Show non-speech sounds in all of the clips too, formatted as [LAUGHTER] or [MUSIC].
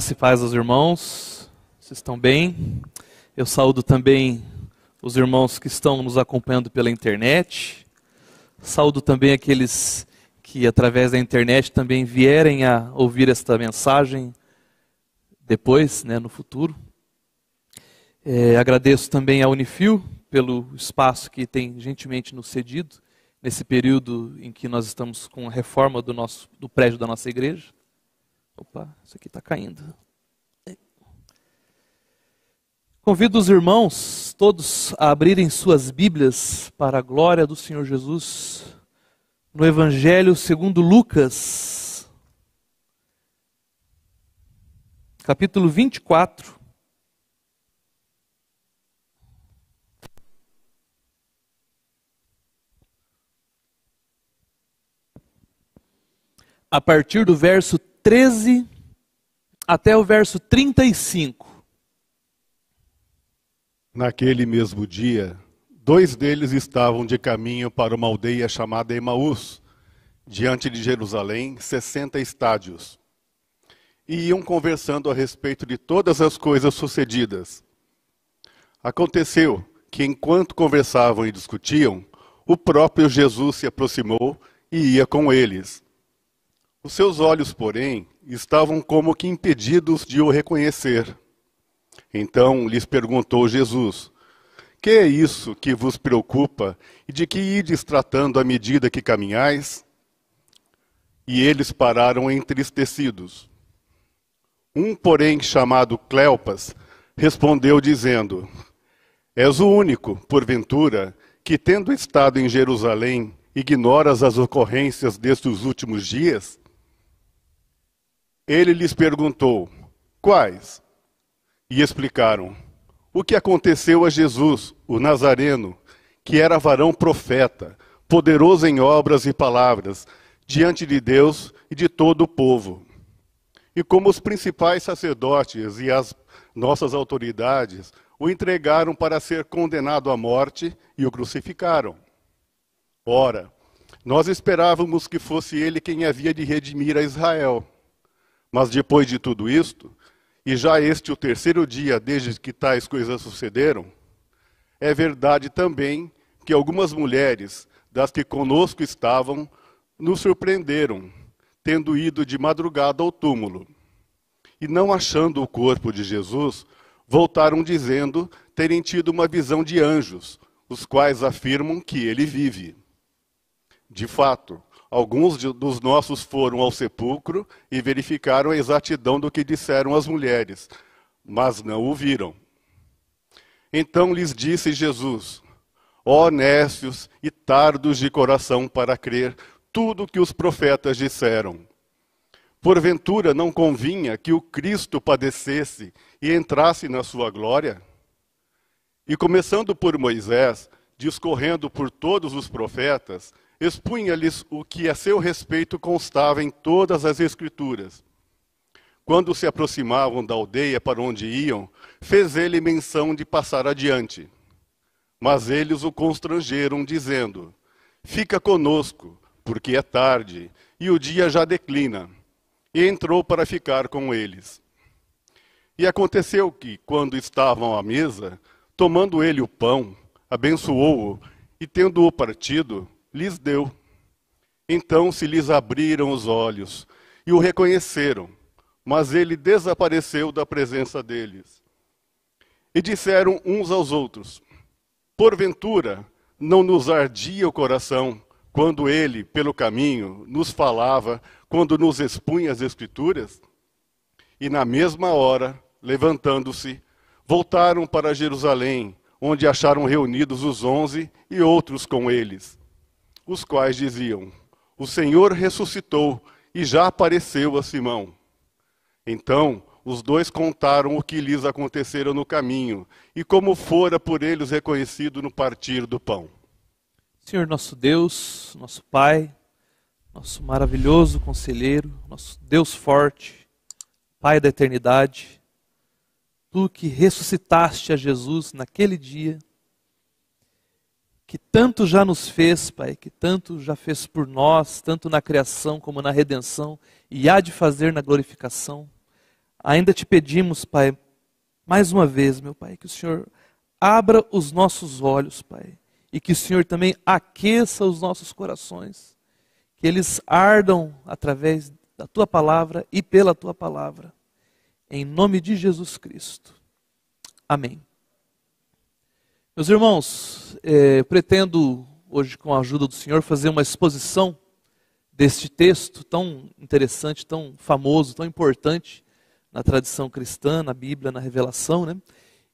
Graça e paz aos irmãos. Vocês estão bem? Eu saúdo também os irmãos que estão nos acompanhando pela internet. Saúdo também aqueles que através da internet também vierem a ouvir esta mensagem depois, né, no futuro. É, agradeço também à Unifil pelo espaço que tem gentilmente nos cedido nesse período em que nós estamos com a reforma do nosso do prédio da nossa igreja. Opa, isso aqui está caindo. Convido os irmãos todos a abrirem suas Bíblias para a glória do Senhor Jesus no Evangelho segundo Lucas, capítulo 24. a partir do verso 13 até o verso 35. Naquele mesmo dia, dois deles estavam de caminho para uma aldeia chamada Emaús, diante de Jerusalém, 60 estádios. E iam conversando a respeito de todas as coisas sucedidas. Aconteceu que, enquanto conversavam e discutiam, o próprio Jesus se aproximou e ia com eles. Os seus olhos, porém, estavam como que impedidos de o reconhecer. Então lhes perguntou Jesus: Que é isso que vos preocupa e de que ides tratando à medida que caminhais? E eles pararam entristecidos. Um, porém, chamado Cleopas, respondeu dizendo: És o único, porventura, que tendo estado em Jerusalém, ignoras as ocorrências destes últimos dias? Ele lhes perguntou: Quais? E explicaram: O que aconteceu a Jesus, o Nazareno, que era varão profeta, poderoso em obras e palavras, diante de Deus e de todo o povo. E como os principais sacerdotes e as nossas autoridades o entregaram para ser condenado à morte e o crucificaram. Ora, nós esperávamos que fosse ele quem havia de redimir a Israel. Mas depois de tudo isto, e já este o terceiro dia desde que tais coisas sucederam, é verdade também que algumas mulheres das que conosco estavam nos surpreenderam, tendo ido de madrugada ao túmulo. E não achando o corpo de Jesus, voltaram dizendo terem tido uma visão de anjos, os quais afirmam que ele vive. De fato, Alguns de, dos nossos foram ao sepulcro e verificaram a exatidão do que disseram as mulheres, mas não o viram. Então lhes disse Jesus: Ó necios e tardos de coração para crer tudo o que os profetas disseram. Porventura não convinha que o Cristo padecesse e entrasse na sua glória? E começando por Moisés, discorrendo por todos os profetas, expunha-lhes o que a seu respeito constava em todas as Escrituras. Quando se aproximavam da aldeia para onde iam, fez ele menção de passar adiante. Mas eles o constrangeram, dizendo: Fica conosco, porque é tarde e o dia já declina. E entrou para ficar com eles. E aconteceu que, quando estavam à mesa, tomando ele o pão, abençoou-o e, tendo-o partido, lhes deu. Então se lhes abriram os olhos e o reconheceram, mas ele desapareceu da presença deles. E disseram uns aos outros: Porventura, não nos ardia o coração quando ele, pelo caminho, nos falava, quando nos expunha as Escrituras? E na mesma hora, levantando-se, voltaram para Jerusalém, onde acharam reunidos os onze e outros com eles os quais diziam: O Senhor ressuscitou e já apareceu a Simão. Então, os dois contaram o que lhes acontecera no caminho e como fora por eles reconhecido no partir do pão. Senhor nosso Deus, nosso Pai, nosso maravilhoso conselheiro, nosso Deus forte, Pai da eternidade, tu que ressuscitaste a Jesus naquele dia que tanto já nos fez, Pai, que tanto já fez por nós, tanto na criação como na redenção, e há de fazer na glorificação. Ainda te pedimos, Pai, mais uma vez, meu Pai, que o Senhor abra os nossos olhos, Pai, e que o Senhor também aqueça os nossos corações, que eles ardam através da tua palavra e pela tua palavra. Em nome de Jesus Cristo. Amém. Meus irmãos, eh, pretendo hoje, com a ajuda do Senhor, fazer uma exposição deste texto tão interessante, tão famoso, tão importante na tradição cristã, na Bíblia, na revelação. Né?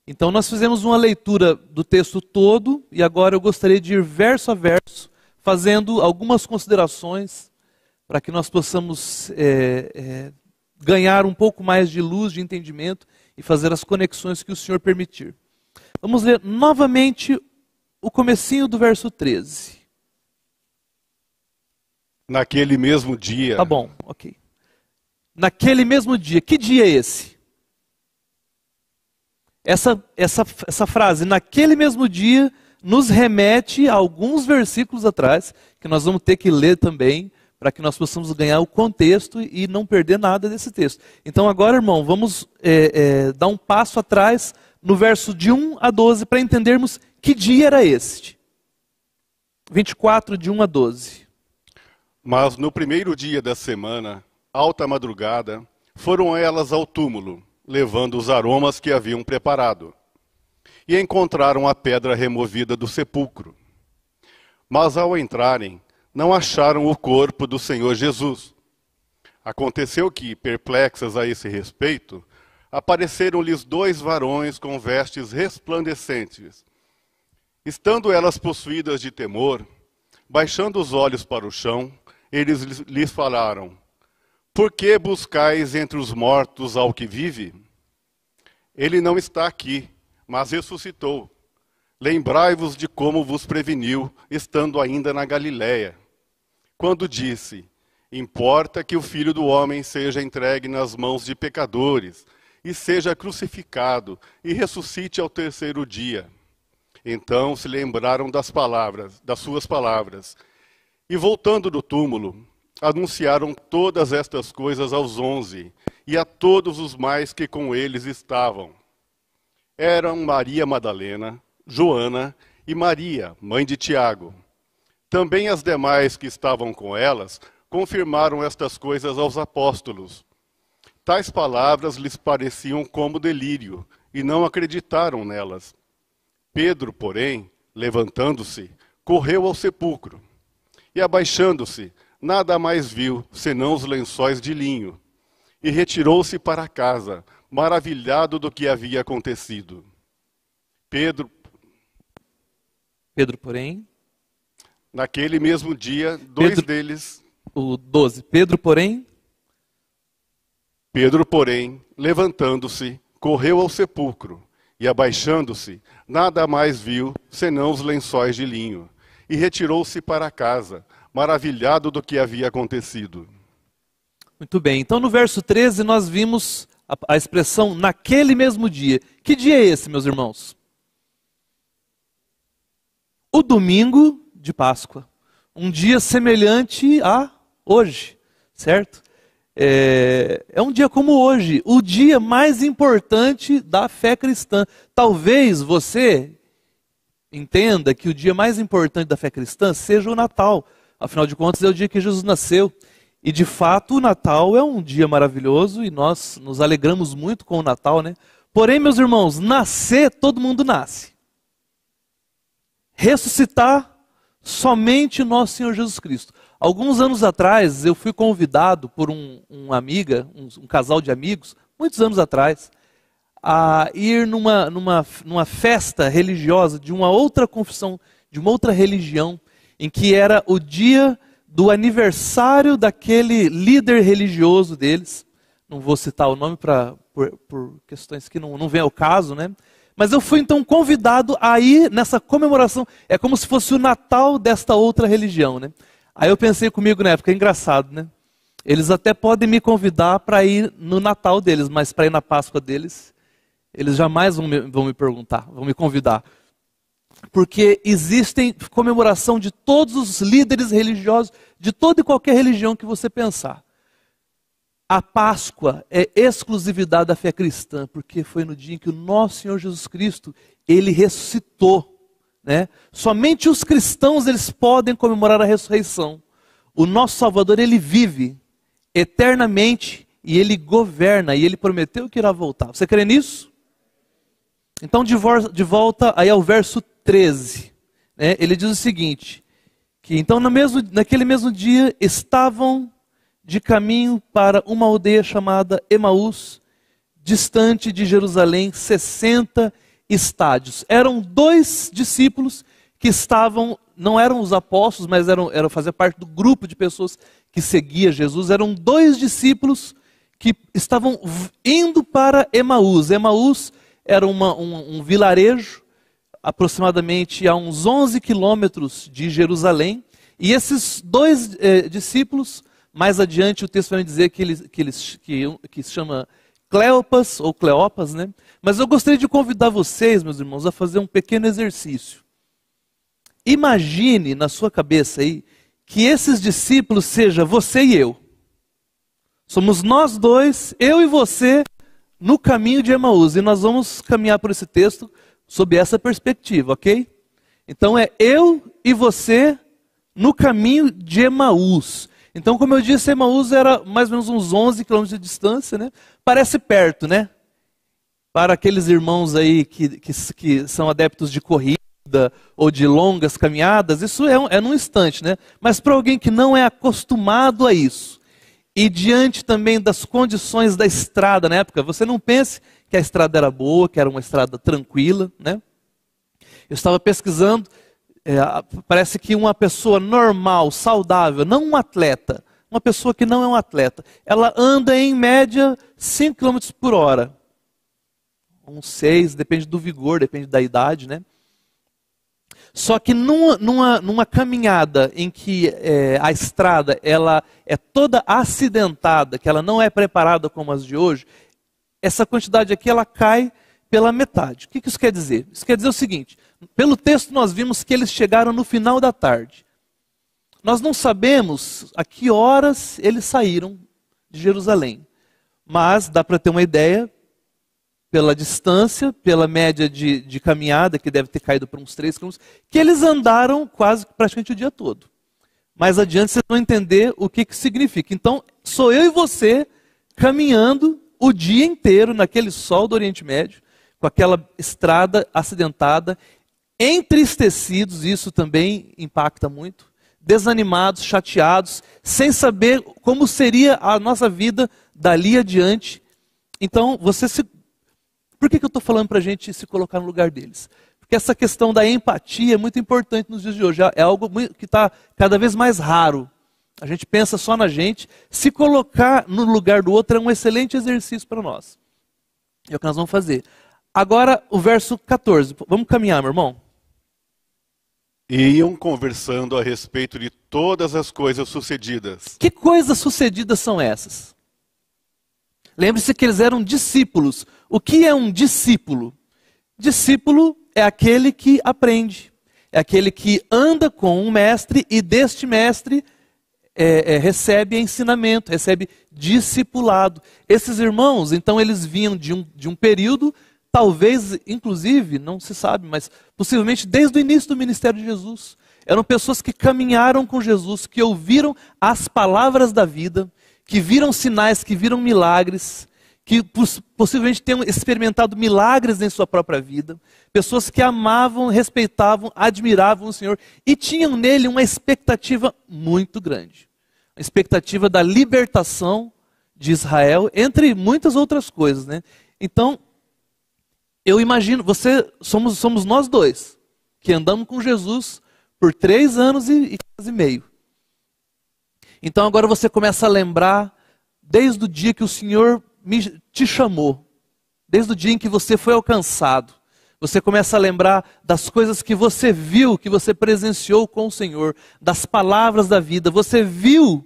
Então, nós fizemos uma leitura do texto todo e agora eu gostaria de ir verso a verso, fazendo algumas considerações para que nós possamos é, é, ganhar um pouco mais de luz, de entendimento e fazer as conexões que o Senhor permitir. Vamos ler novamente o comecinho do verso 13. Naquele mesmo dia. Tá bom, ok. Naquele mesmo dia. Que dia é esse? Essa, essa, essa frase, naquele mesmo dia, nos remete a alguns versículos atrás, que nós vamos ter que ler também, para que nós possamos ganhar o contexto e não perder nada desse texto. Então, agora, irmão, vamos é, é, dar um passo atrás no verso de 1 a 12, para entendermos que dia era este. 24, de 1 a 12. Mas no primeiro dia da semana, alta madrugada, foram elas ao túmulo, levando os aromas que haviam preparado. E encontraram a pedra removida do sepulcro. Mas ao entrarem, não acharam o corpo do Senhor Jesus. Aconteceu que, perplexas a esse respeito, apareceram-lhes dois varões com vestes resplandecentes. Estando elas possuídas de temor, baixando os olhos para o chão, eles lhes falaram: Por que buscais entre os mortos ao que vive? Ele não está aqui, mas ressuscitou. Lembrai-vos de como vos preveniu, estando ainda na Galiléia, quando disse: Importa que o filho do homem seja entregue nas mãos de pecadores e seja crucificado, e ressuscite ao terceiro dia. Então se lembraram das palavras, das suas palavras. E voltando do túmulo, anunciaram todas estas coisas aos onze e a todos os mais que com eles estavam. Eram Maria Madalena, Joana e Maria, mãe de Tiago. Também as demais que estavam com elas confirmaram estas coisas aos apóstolos. Tais palavras lhes pareciam como delírio, e não acreditaram nelas. Pedro, porém, levantando-se, correu ao sepulcro. E abaixando-se, nada mais viu senão os lençóis de linho. E retirou-se para casa, maravilhado do que havia acontecido. Pedro. Pedro, porém. Naquele mesmo dia, dois Pedro, deles. O 12. Pedro, porém. Pedro, porém, levantando-se, correu ao sepulcro e, abaixando-se, nada mais viu senão os lençóis de linho e retirou-se para casa, maravilhado do que havia acontecido. Muito bem, então no verso 13 nós vimos a, a expressão naquele mesmo dia. Que dia é esse, meus irmãos? O domingo de Páscoa. Um dia semelhante a hoje, certo? É, é, um dia como hoje, o dia mais importante da fé cristã. Talvez você entenda que o dia mais importante da fé cristã seja o Natal. Afinal de contas, é o dia que Jesus nasceu. E de fato, o Natal é um dia maravilhoso e nós nos alegramos muito com o Natal, né? Porém, meus irmãos, nascer, todo mundo nasce. Ressuscitar, somente nosso Senhor Jesus Cristo. Alguns anos atrás, eu fui convidado por um, amiga, um, um, casal de amigos, muitos anos atrás, a ir numa, numa, numa festa religiosa de uma outra confissão, de uma outra religião, em que era o dia do aniversário daquele líder religioso deles. Não vou citar o nome pra, por, por questões que não, não vem ao caso, né? Mas eu fui então convidado a ir nessa comemoração. É como se fosse o Natal desta outra religião, né? Aí eu pensei comigo na época, é engraçado, né? Eles até podem me convidar para ir no Natal deles, mas para ir na Páscoa deles, eles jamais vão me, vão me perguntar, vão me convidar. Porque existem comemoração de todos os líderes religiosos, de toda e qualquer religião que você pensar. A Páscoa é exclusividade da fé cristã, porque foi no dia em que o nosso Senhor Jesus Cristo, ele ressuscitou né? Somente os cristãos eles podem comemorar a ressurreição. O nosso Salvador ele vive eternamente e ele governa e ele prometeu que irá voltar. Você crê nisso? Então de, de volta aí ao verso 13, né? ele diz o seguinte: que então no mesmo, naquele mesmo dia estavam de caminho para uma aldeia chamada Emaús, distante de Jerusalém, 60 quilômetros estádios. Eram dois discípulos que estavam, não eram os apóstolos, mas eram, eram fazer parte do grupo de pessoas que seguia Jesus. Eram dois discípulos que estavam indo para Emaús. Emaús era uma, um, um vilarejo, aproximadamente a uns 11 quilômetros de Jerusalém. E esses dois eh, discípulos, mais adiante o texto vai dizer que, eles, que, eles, que, que se chama Cleopas ou Cleopas, né? Mas eu gostaria de convidar vocês, meus irmãos, a fazer um pequeno exercício. Imagine na sua cabeça aí que esses discípulos seja você e eu. Somos nós dois, eu e você, no caminho de Emaús. E nós vamos caminhar por esse texto sob essa perspectiva, ok? Então é eu e você no caminho de Emaús. Então, como eu disse, Emaús era mais ou menos uns 11 quilômetros de distância, né? parece perto, né? Para aqueles irmãos aí que, que, que são adeptos de corrida ou de longas caminhadas, isso é, é num instante, né? Mas para alguém que não é acostumado a isso, e diante também das condições da estrada na época, você não pense que a estrada era boa, que era uma estrada tranquila, né? Eu estava pesquisando, é, parece que uma pessoa normal, saudável, não um atleta, uma pessoa que não é um atleta, ela anda em média 5 km por hora. Uns 6, depende do vigor, depende da idade, né? Só que numa, numa, numa caminhada em que é, a estrada ela é toda acidentada, que ela não é preparada como as de hoje, essa quantidade aqui ela cai pela metade. O que, que isso quer dizer? Isso quer dizer o seguinte: pelo texto nós vimos que eles chegaram no final da tarde. Nós não sabemos a que horas eles saíram de Jerusalém, mas dá para ter uma ideia pela distância, pela média de, de caminhada, que deve ter caído para uns três quilômetros, que eles andaram quase praticamente o dia todo. Mais adiante vocês vão entender o que, que significa. Então, sou eu e você caminhando o dia inteiro naquele sol do Oriente Médio, com aquela estrada acidentada, entristecidos, isso também impacta muito desanimados, chateados, sem saber como seria a nossa vida dali adiante. Então, você se. Por que, que eu estou falando para a gente se colocar no lugar deles? Porque essa questão da empatia é muito importante nos dias de hoje. É, é algo que está cada vez mais raro. A gente pensa só na gente. Se colocar no lugar do outro é um excelente exercício para nós. É o que nós vamos fazer. Agora, o verso 14. Vamos caminhar, meu irmão? e iam conversando a respeito de todas as coisas sucedidas. Que coisas sucedidas são essas? Lembre-se que eles eram discípulos. O que é um discípulo? Discípulo é aquele que aprende, é aquele que anda com um mestre e deste mestre é, é, recebe ensinamento, recebe discipulado. Esses irmãos, então, eles vinham de um, de um período talvez, inclusive, não se sabe, mas possivelmente desde o início do ministério de Jesus. Eram pessoas que caminharam com Jesus, que ouviram as palavras da vida, que viram sinais, que viram milagres, que possivelmente tenham experimentado milagres em sua própria vida, pessoas que amavam, respeitavam, admiravam o Senhor e tinham nele uma expectativa muito grande a expectativa da libertação de Israel, entre muitas outras coisas. Né? Então, eu imagino, você somos, somos nós dois, que andamos com Jesus por três anos e, e quase meio. Então agora você começa a lembrar desde o dia que o Senhor me, te chamou, desde o dia em que você foi alcançado. Você começa a lembrar das coisas que você viu, que você presenciou com o Senhor, das palavras da vida. Você viu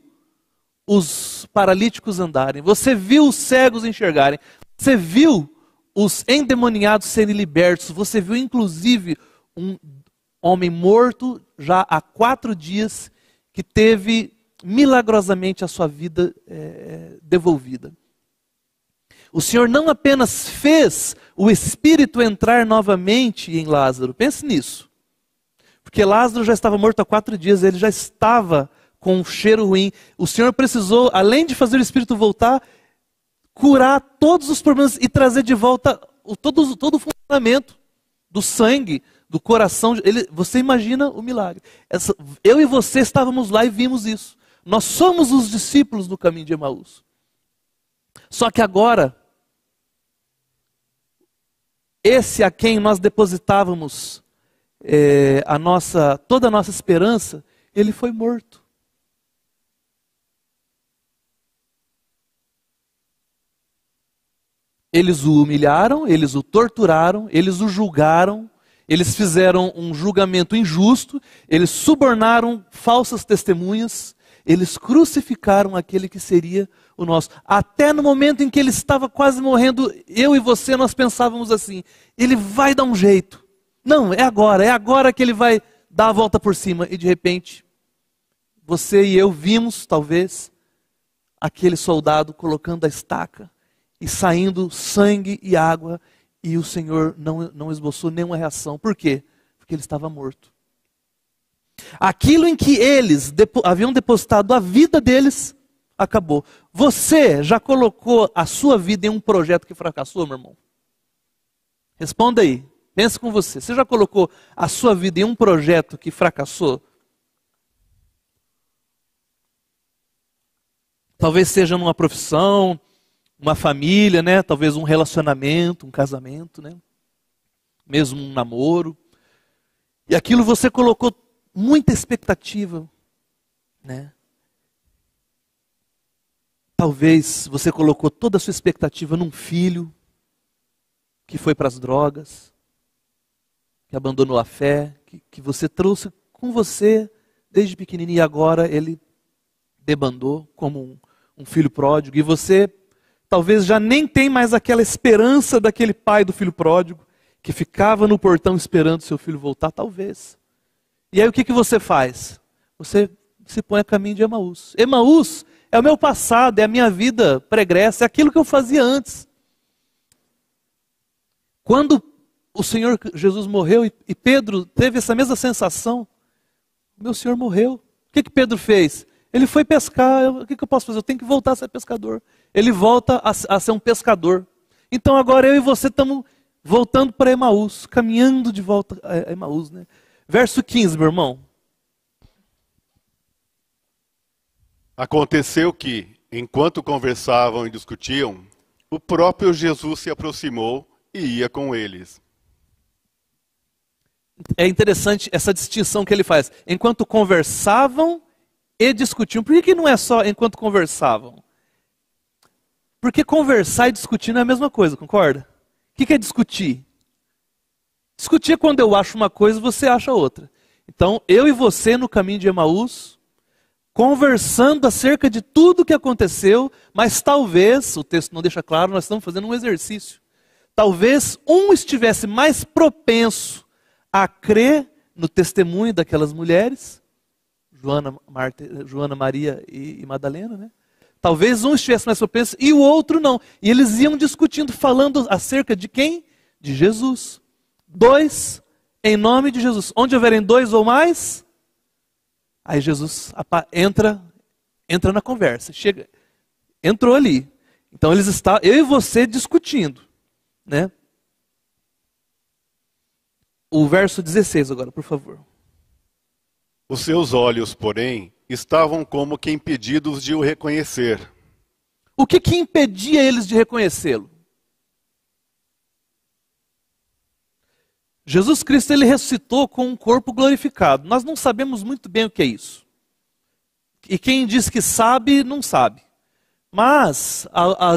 os paralíticos andarem, você viu os cegos enxergarem, você viu os endemoniados serem libertos. Você viu, inclusive, um homem morto já há quatro dias que teve milagrosamente a sua vida é, devolvida. O Senhor não apenas fez o espírito entrar novamente em Lázaro, pense nisso. Porque Lázaro já estava morto há quatro dias, ele já estava com um cheiro ruim. O Senhor precisou, além de fazer o espírito voltar, curar todos os problemas e trazer de volta o, todo, todo o funcionamento do sangue, do coração. Ele, você imagina o milagre. Essa, eu e você estávamos lá e vimos isso. Nós somos os discípulos do caminho de Emaús. Só que agora, esse a quem nós depositávamos é, a nossa, toda a nossa esperança, ele foi morto. Eles o humilharam, eles o torturaram, eles o julgaram, eles fizeram um julgamento injusto, eles subornaram falsas testemunhas, eles crucificaram aquele que seria o nosso. Até no momento em que ele estava quase morrendo, eu e você nós pensávamos assim: ele vai dar um jeito. Não, é agora, é agora que ele vai dar a volta por cima. E de repente, você e eu vimos, talvez, aquele soldado colocando a estaca e saindo sangue e água, e o Senhor não, não esboçou nenhuma reação. Por quê? Porque ele estava morto. Aquilo em que eles depo haviam depositado a vida deles, acabou. Você já colocou a sua vida em um projeto que fracassou, meu irmão? Responda aí. Pensa com você. Você já colocou a sua vida em um projeto que fracassou? Talvez seja numa profissão, uma família, né? Talvez um relacionamento, um casamento, né? Mesmo um namoro. E aquilo você colocou muita expectativa, né? Talvez você colocou toda a sua expectativa num filho que foi para as drogas, que abandonou a fé, que, que você trouxe com você desde pequenininho e agora ele debandou como um, um filho pródigo. E você talvez já nem tem mais aquela esperança daquele pai do filho pródigo que ficava no portão esperando seu filho voltar, talvez. E aí o que, que você faz? Você se põe a caminho de Emaús. Emaús é o meu passado, é a minha vida pregressa, é aquilo que eu fazia antes. Quando o Senhor Jesus morreu e Pedro teve essa mesma sensação, meu Senhor morreu. O que, que Pedro fez? Ele foi pescar, o que, eu posso fazer? Eu tenho que voltar a ser pescador. Ele volta a, a ser um pescador. Então agora eu e você estamos voltando para Emaús, caminhando de volta a Emaús. Né? Verso 15, meu irmão. Aconteceu que, enquanto conversavam e discutiam, o próprio Jesus se aproximou e ia com eles. É interessante essa distinção que ele faz. Enquanto conversavam e discutiam. Por que, que não é só enquanto conversavam? Porque conversar e discutir não é a mesma coisa, concorda? O que, que é discutir? Discutir é quando eu acho uma coisa e você acha outra. Então, eu e você no caminho de Emaús, conversando acerca de tudo o que aconteceu, mas talvez, o texto não deixa claro, nós estamos fazendo um exercício. Talvez um estivesse mais propenso a crer no testemunho daquelas mulheres Joana, Joana Maria e, e Madalena, né? Talvez um estivesse mais propenso e o outro não. E eles iam discutindo, falando acerca de quem? De Jesus. Dois, em nome de Jesus. Onde houverem dois ou mais, aí Jesus entra, entra na conversa. Chega, entrou ali. Então eles estavam, eu e você discutindo, né? O verso 16 agora, por favor. Os seus olhos, porém, estavam como que impedidos de o reconhecer. O que, que impedia eles de reconhecê-lo? Jesus Cristo ele ressuscitou com um corpo glorificado. Nós não sabemos muito bem o que é isso. E quem diz que sabe, não sabe. Mas a, a, a,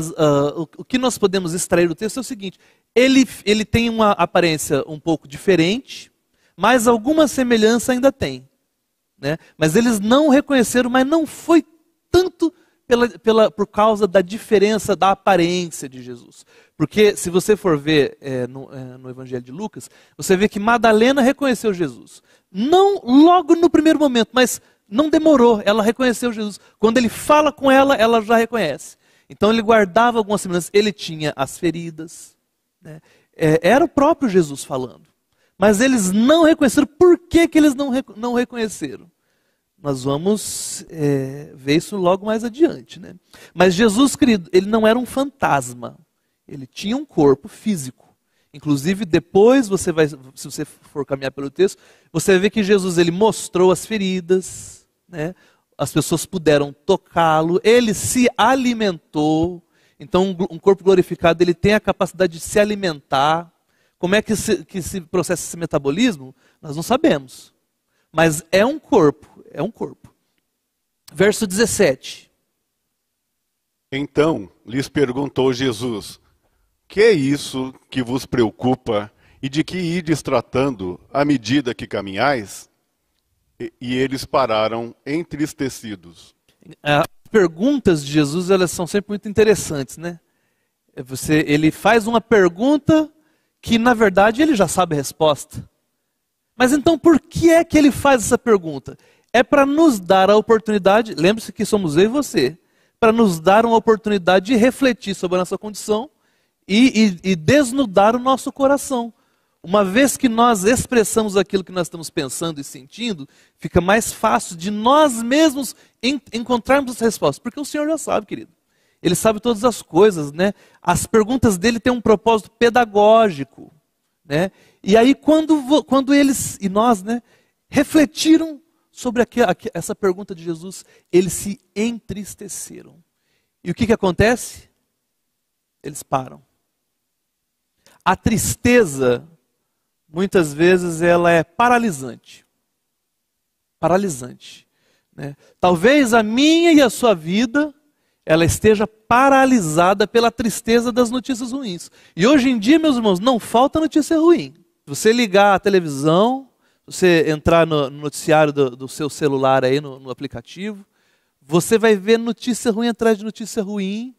o que nós podemos extrair do texto é o seguinte: ele, ele tem uma aparência um pouco diferente, mas alguma semelhança ainda tem. Né? Mas eles não reconheceram, mas não foi tanto pela, pela, por causa da diferença da aparência de Jesus. Porque se você for ver é, no, é, no, Evangelho de Lucas, você vê que Madalena reconheceu Jesus. Não logo no primeiro momento, mas não demorou, ela reconheceu Jesus. Quando ele fala com ela, ela já reconhece. Então ele guardava algumas semelhanças, ele tinha as feridas. Né? É, era o próprio Jesus falando. Mas eles não reconheceram. Por que, que eles não, não reconheceram? Nós vamos é, ver isso logo mais adiante. Né? Mas Jesus, querido, ele não era um fantasma. Ele tinha um corpo físico. Inclusive, depois você vai, se você for caminhar pelo texto, você vai ver que Jesus ele mostrou as feridas, né? as pessoas puderam tocá-lo, ele se alimentou. Então, um corpo glorificado ele tem a capacidade de se alimentar. Como é que se, que se processa esse metabolismo? Nós não sabemos. Mas é um corpo é um corpo. Verso 17. Então lhes perguntou Jesus: Que é isso que vos preocupa e de que ides tratando à medida que caminhais? E, e eles pararam entristecidos. Ah, as perguntas de Jesus elas são sempre muito interessantes, né? É você, ele faz uma pergunta que na verdade ele já sabe a resposta. Mas então por que é que ele faz essa pergunta? é para nos dar a oportunidade, lembre-se que somos eu e você, para nos dar uma oportunidade de refletir sobre a nossa condição e, e, e desnudar o nosso coração. Uma vez que nós expressamos aquilo que nós estamos pensando e sentindo, fica mais fácil de nós mesmos encontrarmos as respostas. Porque o Senhor já sabe, querido. Ele sabe todas as coisas, né? As perguntas dele têm um propósito pedagógico, né? E aí quando, quando eles e nós, né, refletiram Sobre aqui, aqui, essa pergunta de Jesus, eles se entristeceram. E o que, que acontece? Eles param. A tristeza, muitas vezes, ela é paralisante. Paralisante. Né? Talvez a minha e a sua vida ela esteja paralisada pela tristeza das notícias ruins. E hoje em dia, meus irmãos, não falta notícia ruim. Você ligar a televisão, você entrar no, no noticiário do, do, seu celular aí, no, no aplicativo, você vai ver notícia ruim atrás de notícia ruim.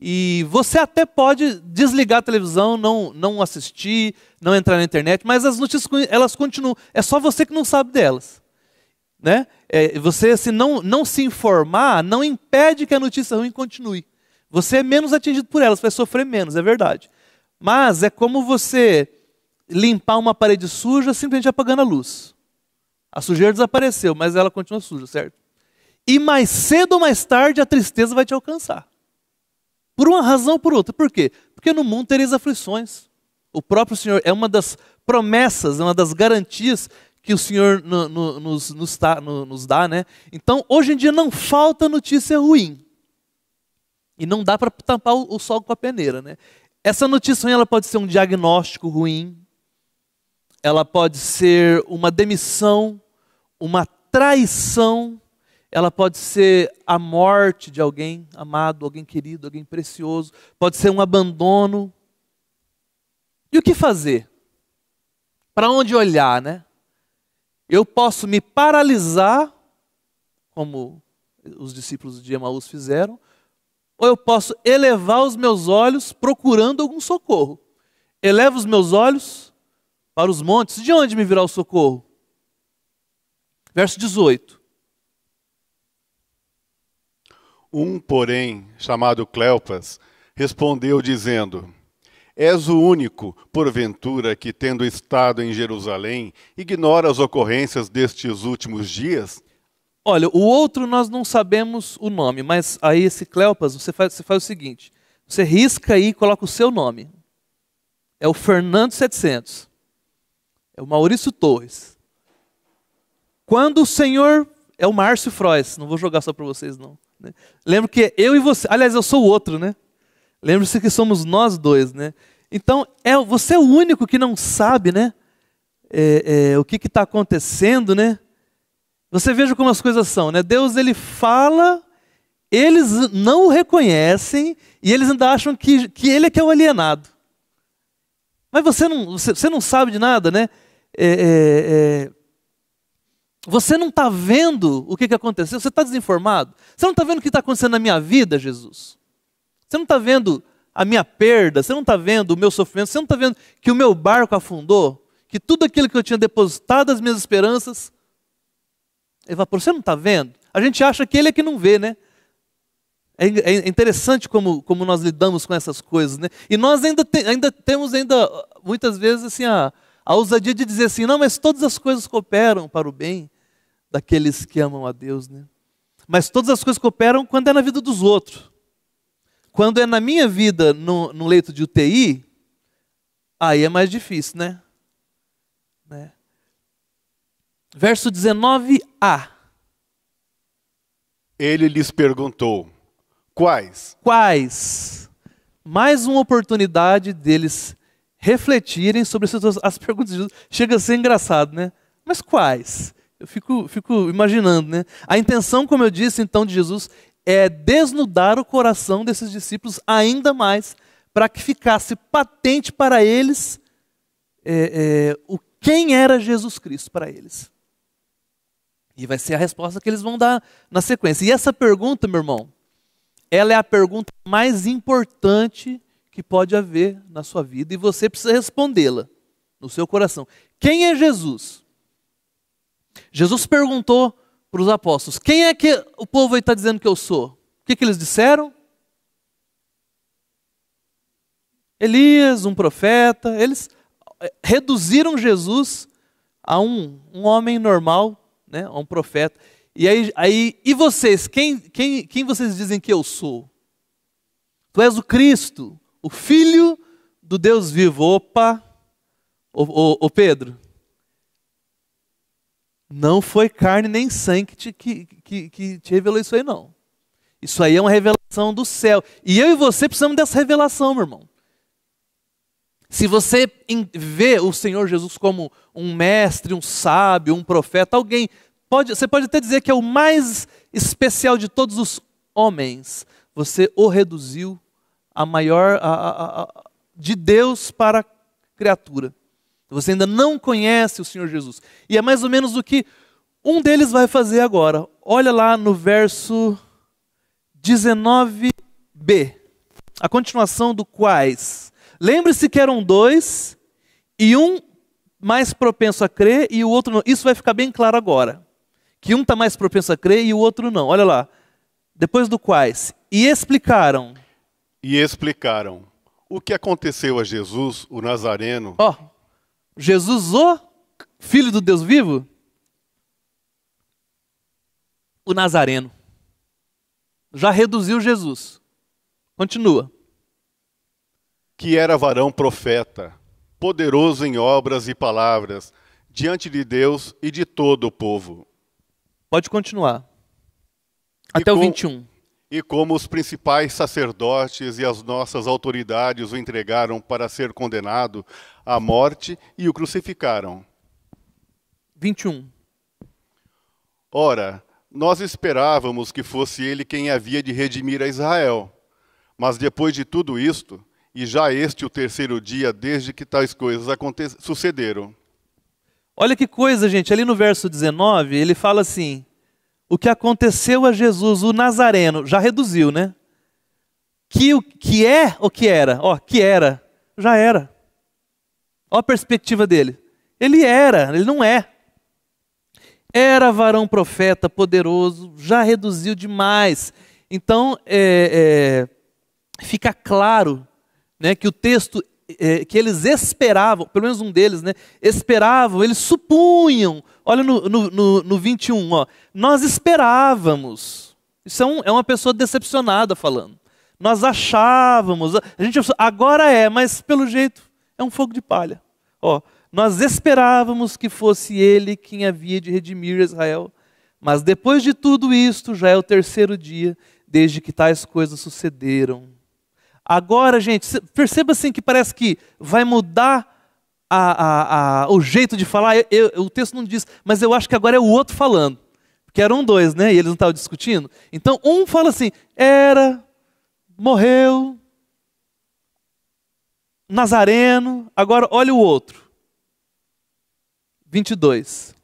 E você até pode desligar a televisão, não, não assistir, não entrar na internet, mas as notícias elas continuam. É só você que não sabe delas. Né? É, você, se não, não se informar, não impede que a notícia ruim continue. Você é menos atingido por elas, vai sofrer menos, é verdade. Mas é como você limpar uma parede suja simplesmente apagando a luz. A sujeira desapareceu, mas ela continua suja, certo? E mais cedo ou mais tarde a tristeza vai te alcançar. Por uma razão ou por outra. Por quê? Porque no mundo tereis aflições. O próprio Senhor é uma das promessas, é uma das garantias que o Senhor no, no, nos, nos, tá, no, nos dá, né? Então, hoje em dia não falta notícia ruim. E não dá para tampar o, o sol com a peneira, né? Essa notícia ruim ela pode ser um diagnóstico ruim, ela pode ser uma demissão, uma traição, ela pode ser a morte de alguém amado, alguém querido, alguém precioso, pode ser um abandono. E o que fazer? Para onde olhar, né? Eu posso me paralisar, como os discípulos de Emaús fizeram, ou eu posso elevar os meus olhos procurando algum socorro. Elevo os meus olhos para os montes, de onde me virá o socorro? Verso 18. Um, porém, chamado Cleopas, respondeu dizendo: És o único, porventura, que, tendo estado em Jerusalém, ignora as ocorrências destes últimos dias? Olha, o outro nós não sabemos o nome, mas aí esse Cleopas, você faz, você faz o seguinte: você risca aí e coloca o seu nome. É o Fernando 700. É o Maurício Torres. Quando o Senhor. É o Márcio Frois, não vou jogar só para vocês, não. Né? Lembro que eu e você. Aliás, eu sou o outro, né? Lembre-se que somos nós dois, né? Então, é, você é o único que não sabe, né? É, é, o que está acontecendo, né? Você veja como as coisas são, né? Deus ele fala, eles não o reconhecem e eles ainda acham que, que ele é que é o alienado. Mas você não, você, você não sabe de nada, né? É, é, é, você não está vendo o que, que aconteceu, você está desinformado. Você não está vendo o que está acontecendo na minha vida, Jesus. Você não está vendo a minha perda, você não está vendo o meu sofrimento, você não está vendo que o meu barco afundou, que tudo aquilo que eu tinha depositado, as minhas esperanças, evaporou. Você não está vendo? A gente acha que ele é que não vê, né? É, é interessante como, como nós lidamos com essas coisas, né? E nós ainda, te, ainda temos ainda muitas vezes assim a, a ousadia de dizer assim: não, mas todas as coisas cooperam para o bem daqueles que amam a Deus, né? Mas todas as coisas cooperam quando é na vida dos outros. Quando é na minha vida, no, no leito de UTI, aí é mais difícil, né? né? Verso 19a. Ele lhes perguntou: Quais? Quais? Mais uma oportunidade deles refletirem sobre as perguntas de Jesus. Chega a ser engraçado, né? Mas quais? Eu fico, fico imaginando, né? A intenção, como eu disse, então, de Jesus é desnudar o coração desses discípulos ainda mais, para que ficasse patente para eles é, é, o quem era Jesus Cristo para eles. E vai ser a resposta que eles vão dar na sequência. E essa pergunta, meu irmão, ela é a pergunta mais importante que pode haver na sua vida e você precisa respondê-la no seu coração. Quem é Jesus? Jesus perguntou para os apóstolos: Quem é que o povo está dizendo que eu sou? O que, que eles disseram? Elias, um profeta, eles eh, reduziram Jesus a um, um homem normal, né, a um profeta. E aí, aí e vocês? Quem, quem, quem vocês dizem que eu sou? Tu és o Cristo, o Filho do Deus vivo. Opa, ô, ô, ô Pedro, não foi carne nem sangue que te, que, que, que te revelou isso aí, não. Isso aí é uma revelação do céu. E eu e você precisamos dessa revelação, meu irmão. Se você vê o Senhor Jesus como um mestre, um sábio, um profeta, alguém, pode, você pode até dizer que é o mais especial de todos os homens, você o reduziu a maior a, a, a, de Deus para a criatura. Você ainda não conhece o Senhor Jesus. E é mais ou menos o que um deles vai fazer agora. Olha lá no verso 19b, a continuação do quais. Lembre-se que eram dois, e um mais propenso a crer e o outro não. Isso vai ficar bem claro agora. Que um está mais propenso a crer e o outro não. Olha lá. Depois do quais. E explicaram e explicaram: O que aconteceu a Jesus, o Nazareno? Ó, oh, Jesus, o filho do Deus vivo? O Nazareno. Já reduziu Jesus. Continua. Que era varão profeta, poderoso em obras e palavras, diante de Deus e de todo o povo. Pode continuar. Até e o com... 21 e como os principais sacerdotes e as nossas autoridades o entregaram para ser condenado à morte e o crucificaram. 21. Ora, nós esperávamos que fosse ele quem havia de redimir a Israel. Mas depois de tudo isto, e já este o terceiro dia desde que tais coisas sucederam. Olha que coisa, gente. Ali no verso 19, ele fala assim: o que aconteceu a Jesus, o Nazareno, já reduziu, né? Que o que é ou que era? Ó, que era, já era. Ó a perspectiva dele. Ele era, ele não é. Era varão profeta, poderoso, já reduziu demais. Então, é, é, fica claro né, que o texto é, que eles esperavam, pelo menos um deles, né? Esperavam, eles supunham. Olha no, no, no, no 21, ó. Nós esperávamos. Isso é, um, é uma pessoa decepcionada falando. Nós achávamos, a gente agora é, mas pelo jeito é um fogo de palha. Ó, nós esperávamos que fosse ele quem havia de redimir Israel, mas depois de tudo isto já é o terceiro dia desde que tais coisas sucederam. Agora, gente, perceba assim que parece que vai mudar a, a, a, o jeito de falar. Eu, eu, o texto não diz, mas eu acho que agora é o outro falando. Porque eram dois, né? E eles não estavam discutindo. Então, um fala assim: era, morreu, Nazareno. Agora, olha o outro. 22.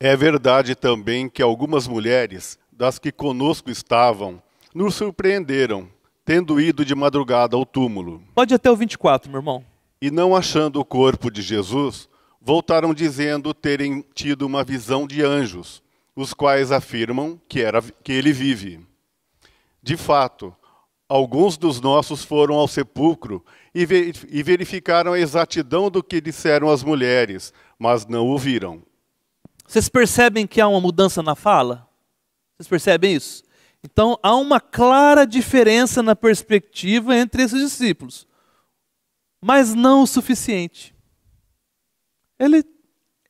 É verdade também que algumas mulheres, das que conosco estavam, nos surpreenderam tendo ido de madrugada ao túmulo. Pode até o 24, meu irmão. E não achando o corpo de Jesus, voltaram dizendo terem tido uma visão de anjos, os quais afirmam que, era, que ele vive. De fato, alguns dos nossos foram ao sepulcro e, ver, e verificaram a exatidão do que disseram as mulheres, mas não ouviram. Vocês percebem que há uma mudança na fala? Vocês percebem isso? Então há uma clara diferença na perspectiva entre esses discípulos, mas não o suficiente. Ele,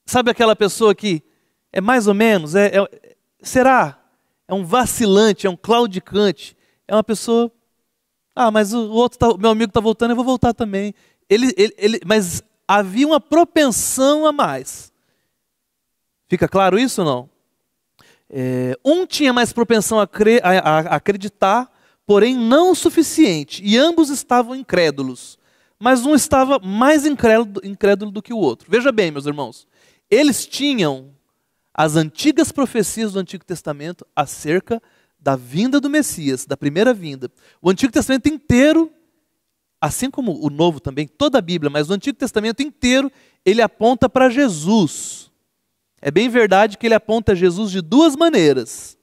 sabe aquela pessoa que é mais ou menos, é, é será? É um vacilante, é um claudicante, é uma pessoa. Ah, mas o outro, tá, meu amigo está voltando, eu vou voltar também. Ele, ele, ele, mas havia uma propensão a mais. Fica claro isso ou não? É, um tinha mais propensão a, a, a acreditar, porém não o suficiente, e ambos estavam incrédulos. Mas um estava mais incrédulo, incrédulo do que o outro. Veja bem, meus irmãos, eles tinham as antigas profecias do Antigo Testamento acerca da vinda do Messias, da primeira vinda. O Antigo Testamento inteiro, assim como o Novo também, toda a Bíblia, mas o Antigo Testamento inteiro, ele aponta para Jesus. É bem verdade que ele aponta Jesus de duas maneiras.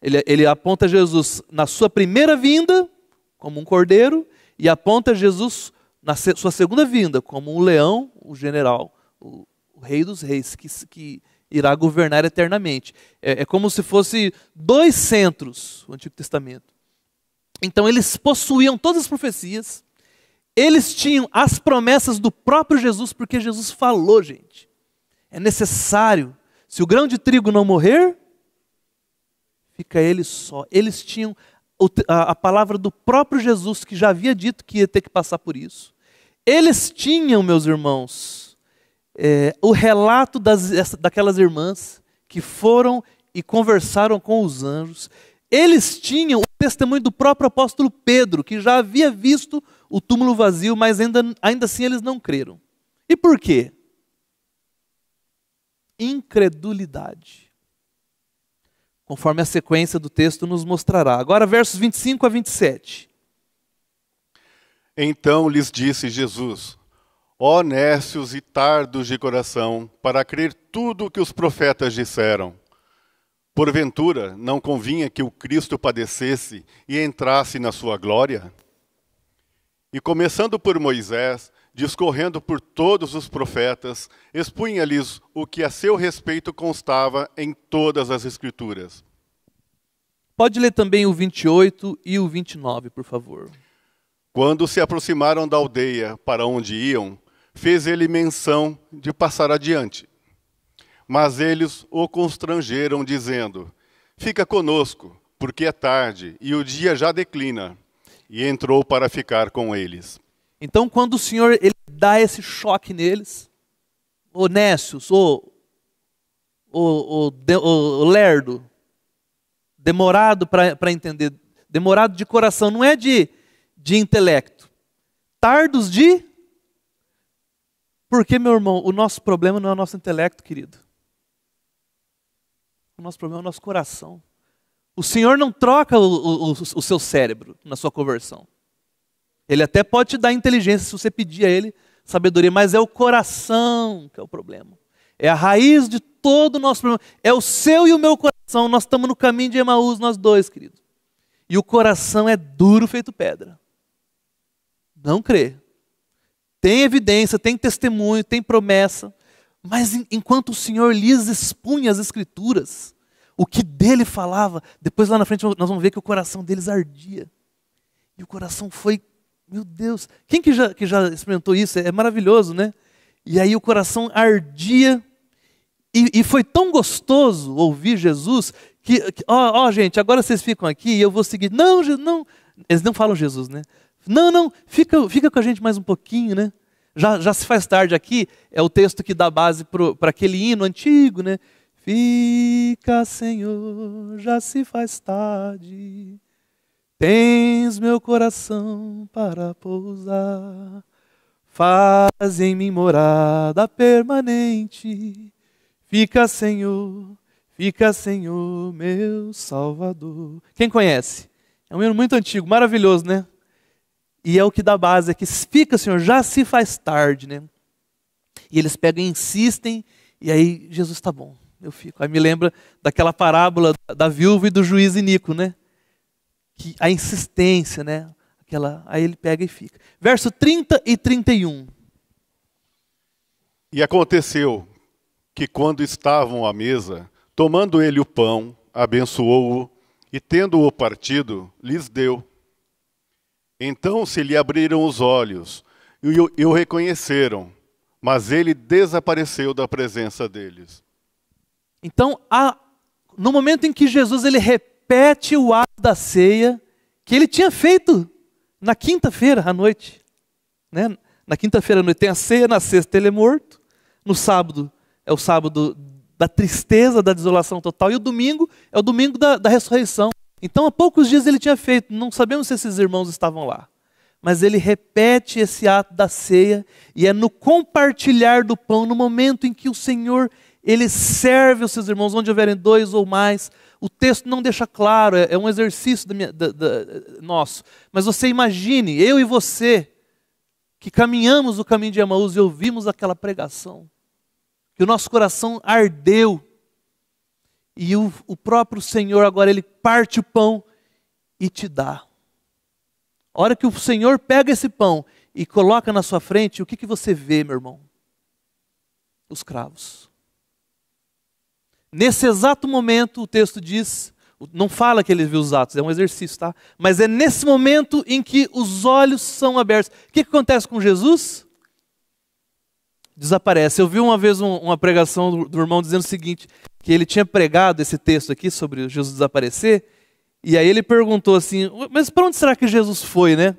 Ele, ele aponta Jesus na sua primeira vinda, como um cordeiro, e aponta Jesus na sua segunda vinda, como um leão, o general, o, o rei dos reis, que, que irá governar eternamente. É, é, como se fosse dois centros o Antigo Testamento. Então eles possuíam todas as profecias, eles tinham as promessas do próprio Jesus, porque Jesus falou, gente. É necessário. Se o grão de trigo não morrer, fica ele só. Eles tinham a palavra do próprio Jesus, que já havia dito que ia ter que passar por isso. Eles tinham, meus irmãos, é, o relato das, daquelas irmãs que foram e conversaram com os anjos. Eles tinham o testemunho do próprio apóstolo Pedro, que já havia visto o túmulo vazio, mas ainda, ainda assim eles não creram. E por quê? incredulidade. Conforme a sequência do texto nos mostrará. Agora, versos 25 a 27. Então lhes disse Jesus: Ó necios e tardos de coração, para crer tudo o que os profetas disseram. Porventura, não convinha que o Cristo padecesse e entrasse na sua glória? E começando por Moisés discorrendo por todos os profetas, expunha-lhes o que a seu respeito constava em todas as Escrituras. Pode ler também o 28 e o 29, por favor. Quando se aproximaram da aldeia para onde iam, fez ele menção de passar adiante. Mas eles o constrangeram, dizendo: Fica conosco, porque é tarde e o dia já declina. E entrou para ficar com eles. Então, quando o Senhor ele dá esse choque neles, o Nécios, o o o Lerdo, demorado para entender, demorado de coração, não é de, de intelecto, tardos de. Porque, meu irmão, o nosso problema não é o nosso intelecto, querido. O nosso problema é o nosso coração. O Senhor não troca o, o, o seu cérebro na sua conversão. Ele até pode te dar inteligência se você pedir a ele sabedoria, mas é o coração que é o problema. É a raiz de todo o nosso problema. É o seu e o meu coração. Nós estamos no caminho de Emaús, nós dois, querido. E o coração é duro feito pedra. Não crê. Tem evidência, tem testemunho, tem promessa. Mas enquanto o Senhor lhes expunha as escrituras, o que dele falava, depois lá na frente nós vamos ver que o coração deles ardia. E o coração foi meu Deus, quem que já, que já experimentou isso? É, é maravilhoso, né? E aí o coração ardia, e, e foi tão gostoso ouvir Jesus que, ó, ó, gente, agora vocês ficam aqui e eu vou seguir. Não, não, eles não falam Jesus, né? Não, não, fica, fica com a gente mais um pouquinho, né? Já, já se faz tarde aqui, é o texto que dá base para aquele hino antigo, né? Fica, Senhor, já se faz tarde. Tens meu coração para pousar, faz em mim morada permanente. Fica, Senhor, fica, Senhor, meu Salvador. Quem conhece? É um hino muito antigo, maravilhoso, né? E é o que dá base aqui. que fica, Senhor, já se faz tarde, né? E eles pegam e insistem, e aí Jesus está bom, eu fico. Aí me lembra daquela parábola da viúva e do juiz Inico, né? que a insistência, né? Aquela, aí ele pega e fica. Verso 30 e 31. E aconteceu que quando estavam à mesa, tomando ele o pão, abençoou-o e tendo-o partido, lhes deu. Então se lhe abriram os olhos e o reconheceram, mas ele desapareceu da presença deles. Então, no momento em que Jesus ele repete repete o ato da ceia que ele tinha feito na quinta-feira à noite. Né? Na quinta-feira à noite tem a ceia, na sexta ele é morto, no sábado é o sábado da tristeza, da desolação total, e o domingo é o domingo da, da ressurreição. Então, há poucos dias ele tinha feito, não sabemos se esses irmãos estavam lá. Mas ele repete esse ato da ceia, e é no compartilhar do pão, no momento em que o Senhor ele serve os seus irmãos, onde houverem dois ou mais, o texto não deixa claro, é, é um exercício da minha, da, da, nosso. Mas você imagine, eu e você, que caminhamos o caminho de Emaús e ouvimos aquela pregação, que o nosso coração ardeu, e o, o próprio Senhor agora ele parte o pão e te dá. A hora que o Senhor pega esse pão e coloca na sua frente, o que, que você vê, meu irmão? Os cravos. Nesse exato momento, o texto diz, não fala que ele viu os atos, é um exercício, tá? Mas é nesse momento em que os olhos são abertos. O que, que acontece com Jesus? Desaparece. Eu vi uma vez um, uma pregação do, do irmão dizendo o seguinte: que ele tinha pregado esse texto aqui sobre Jesus desaparecer, e aí ele perguntou assim: mas para onde será que Jesus foi, né?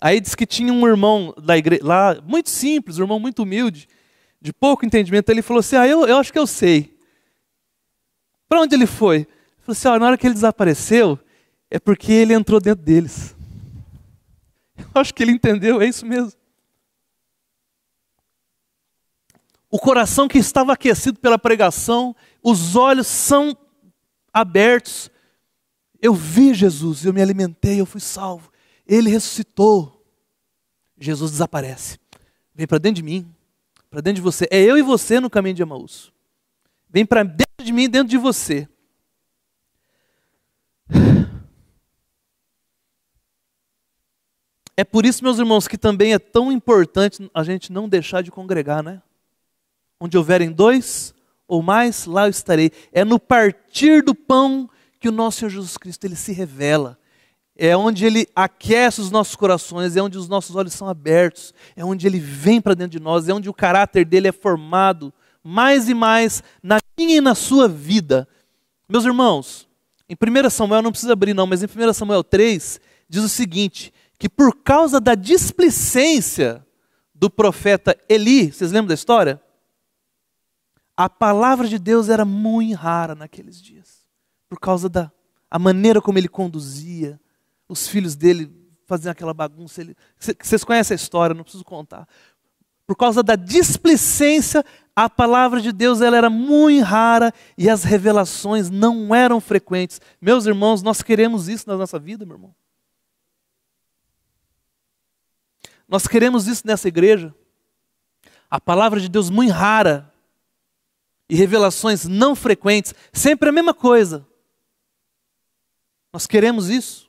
Aí diz que tinha um irmão da igreja, lá, muito simples, um irmão muito humilde, de pouco entendimento. Ele falou assim: ah, eu, eu acho que eu sei. Para onde ele foi? Ele falou assim: ó, na hora que ele desapareceu, é porque ele entrou dentro deles. [LAUGHS] Eu acho que ele entendeu, é isso mesmo. O coração que estava aquecido pela pregação, os olhos são abertos. Eu vi Jesus, eu me alimentei, eu fui salvo. Ele ressuscitou. Jesus desaparece. Vem para dentro de mim, para dentro de você. É eu e você no caminho de Emaús. Vem para dentro de mim, dentro de você. É por isso, meus irmãos, que também é tão importante a gente não deixar de congregar, né? Onde houverem dois ou mais, lá eu estarei. É no partir do pão que o nosso Senhor Jesus Cristo ele se revela. É onde ele aquece os nossos corações, é onde os nossos olhos são abertos, é onde ele vem para dentro de nós, é onde o caráter dele é formado, mais e mais na minha e na sua vida. Meus irmãos, em 1 Samuel, não precisa abrir não, mas em 1 Samuel 3, diz o seguinte, que por causa da displicência do profeta Eli, vocês lembram da história? A palavra de Deus era muito rara naqueles dias, por causa da a maneira como ele conduzia, os filhos dele faziam aquela bagunça. Ele, vocês conhecem a história, não preciso contar por causa da displicência, a palavra de Deus ela era muito rara e as revelações não eram frequentes. Meus irmãos, nós queremos isso na nossa vida, meu irmão. Nós queremos isso nessa igreja. A palavra de Deus muito rara e revelações não frequentes, sempre a mesma coisa. Nós queremos isso?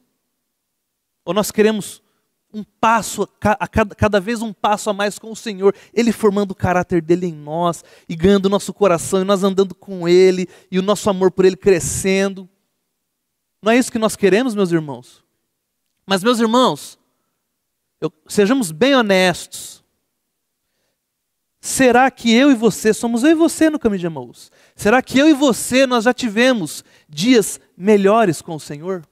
Ou nós queremos um passo, a cada, cada vez um passo a mais com o Senhor, Ele formando o caráter dele em nós e ganhando o nosso coração, e nós andando com Ele, e o nosso amor por Ele crescendo. Não é isso que nós queremos, meus irmãos? Mas, meus irmãos, eu, sejamos bem honestos. Será que eu e você somos eu e você no caminho de Emaús? Será que eu e você nós já tivemos dias melhores com o Senhor?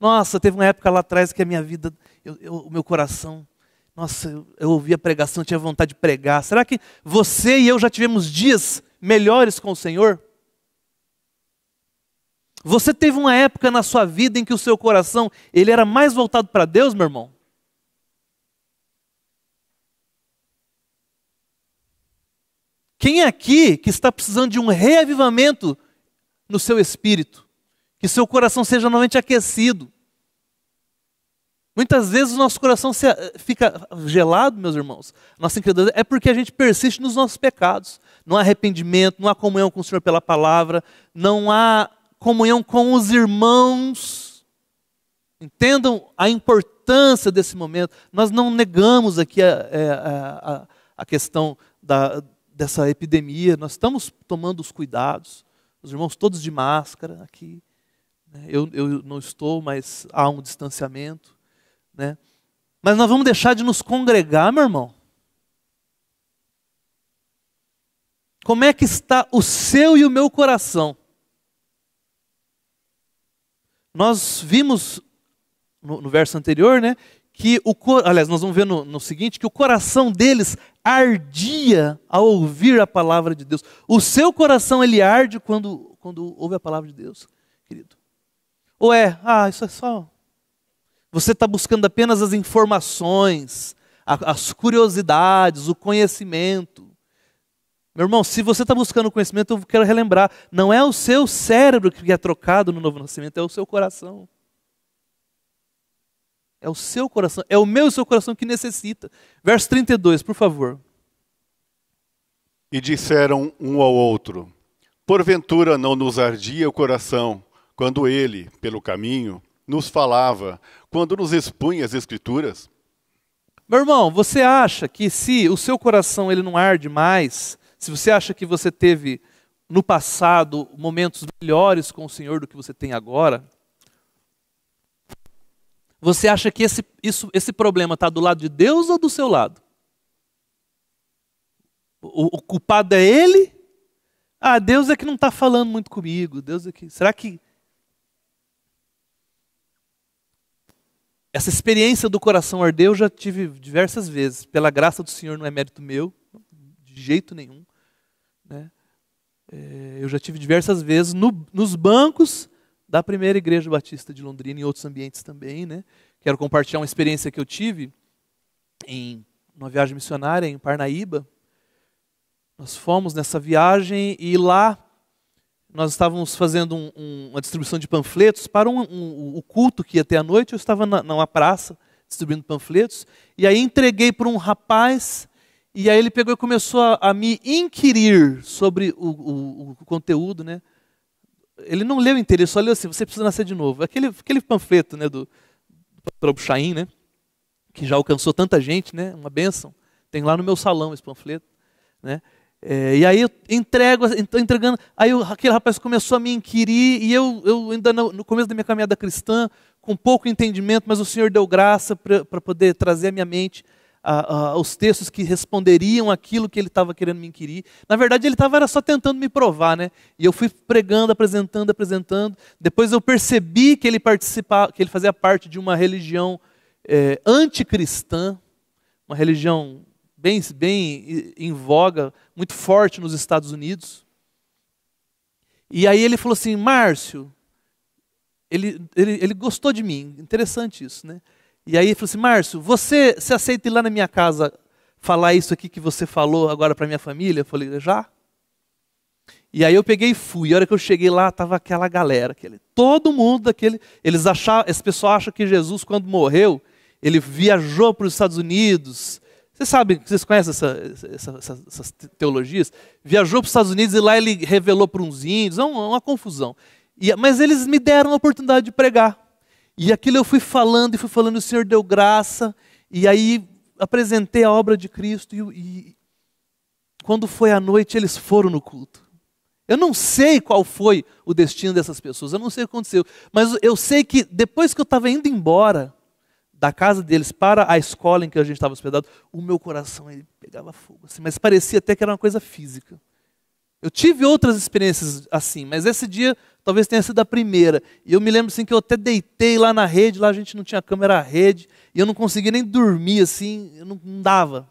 Nossa, teve uma época lá atrás que a minha vida eu, eu, o meu coração, nossa, eu, eu ouvi a pregação, tinha vontade de pregar. Será que você e eu já tivemos dias melhores com o Senhor? Você teve uma época na sua vida em que o seu coração ele era mais voltado para Deus, meu irmão? Quem é aqui que está precisando de um reavivamento no seu espírito? Que seu coração seja novamente aquecido. Muitas vezes o nosso coração eh, fica gelado, meus irmãos. Nossa incredulidade é porque a gente persiste nos nossos pecados. Não há arrependimento, não há comunhão com o Senhor pela palavra, não há comunhão com os irmãos. Entendam a importância desse momento. Nós não negamos aqui a, eh, a, a questão da, dessa epidemia, nós estamos tomando os cuidados. Os irmãos todos de máscara aqui. Né? Eu, eu não estou, mas há um distanciamento. Né? Mas nós vamos deixar de nos congregar, meu irmão? Como é que está o seu e o meu coração? Nós vimos no, no verso anterior, né, que o aliás, nós vamos ver no, no, seguinte que o coração deles ardia ao ouvir a palavra de Deus. O seu coração ele arde quando quando ouve a palavra de Deus, querido. Ou é, ah, isso é só você está buscando apenas as informações, as curiosidades, o conhecimento. Meu irmão, se você está buscando conhecimento, eu quero relembrar: não é o seu cérebro que é trocado no novo nascimento, é o seu coração. É o seu coração, é o meu e o seu coração que necessita. Verso 32, por favor. E disseram um ao outro: Porventura não nos ardia o coração quando ele, pelo caminho, nos falava quando nos expunha as Escrituras. Meu irmão, você acha que se o seu coração ele não arde mais, se você acha que você teve no passado momentos melhores com o Senhor do que você tem agora, você acha que esse, isso, esse problema está do lado de Deus ou do seu lado? O, o culpado é ele? Ah, Deus é que não está falando muito comigo. Deus é que. Será que Essa experiência do coração arder eu já tive diversas vezes. Pela graça do Senhor, não é mérito meu, de jeito nenhum. Né? É, eu já tive diversas vezes no, nos bancos da primeira igreja batista de Londrina e outros ambientes também. Né? Quero compartilhar uma experiência que eu tive em uma viagem missionária em Parnaíba. Nós fomos nessa viagem e lá nós estávamos fazendo um, um, uma distribuição de panfletos para um, o culto que ia ter à noite. Eu estava na, numa praça distribuindo panfletos e aí entreguei para um rapaz e aí ele pegou e começou a, a me inquirir sobre o, o, o, conteúdo, né? Ele não leu inteiro, ele só leu assim: você precisa nascer de novo. Aquele, aquele panfleto, né, do, do pastor né? Que já alcançou tanta gente, né? Uma bênção. Tem lá no meu salão esse panfleto, né? É, e aí eu entrego, então, entregando. Aí eu, aquele rapaz começou a me inquirir, e eu, eu ainda no, no, começo da minha caminhada cristã, com pouco entendimento, mas o Senhor deu graça para poder trazer à minha mente a, a, os textos que responderiam aquilo que ele estava querendo me inquirir. Na verdade, ele estava só tentando me provar, né? E eu fui pregando, apresentando, apresentando. Depois eu percebi que ele participava, que ele fazia parte de uma religião é, anticristã, uma religião bem, bem em voga, muito forte nos Estados Unidos. E aí ele falou assim: Márcio, ele, ele, ele gostou de mim, interessante isso, né? E aí ele falou assim: Márcio, você se aceita ir lá na minha casa falar isso aqui que você falou agora para minha família? Eu falei: já. E aí eu peguei e fui. E a hora que eu cheguei lá, estava aquela galera, aquele, todo mundo daquele. Eles achavam, esse pessoal acha que Jesus, quando morreu, ele viajou para os Estados Unidos, vocês sabem, vocês conhecem essa, essa, essas, essas teologias? Viajou para os Estados Unidos e lá ele revelou para uns índios, é uma, é uma confusão. E, mas eles me deram a oportunidade de pregar. E aquilo eu fui falando e fui falando, e o Senhor deu graça. E aí apresentei a obra de Cristo. E, e quando foi à noite, eles foram no culto. Eu não sei qual foi o destino dessas pessoas, eu não sei o que aconteceu. Mas eu sei que depois que eu estava indo embora, da casa deles para a escola em que a gente estava hospedado, o meu coração ele pegava fogo, assim, mas parecia até que era uma coisa física. Eu tive outras experiências assim, mas esse dia talvez tenha sido a primeira. E eu me lembro assim que eu até deitei lá na rede, lá a gente não tinha câmera rede, e eu não conseguia nem dormir assim, eu não, não dava.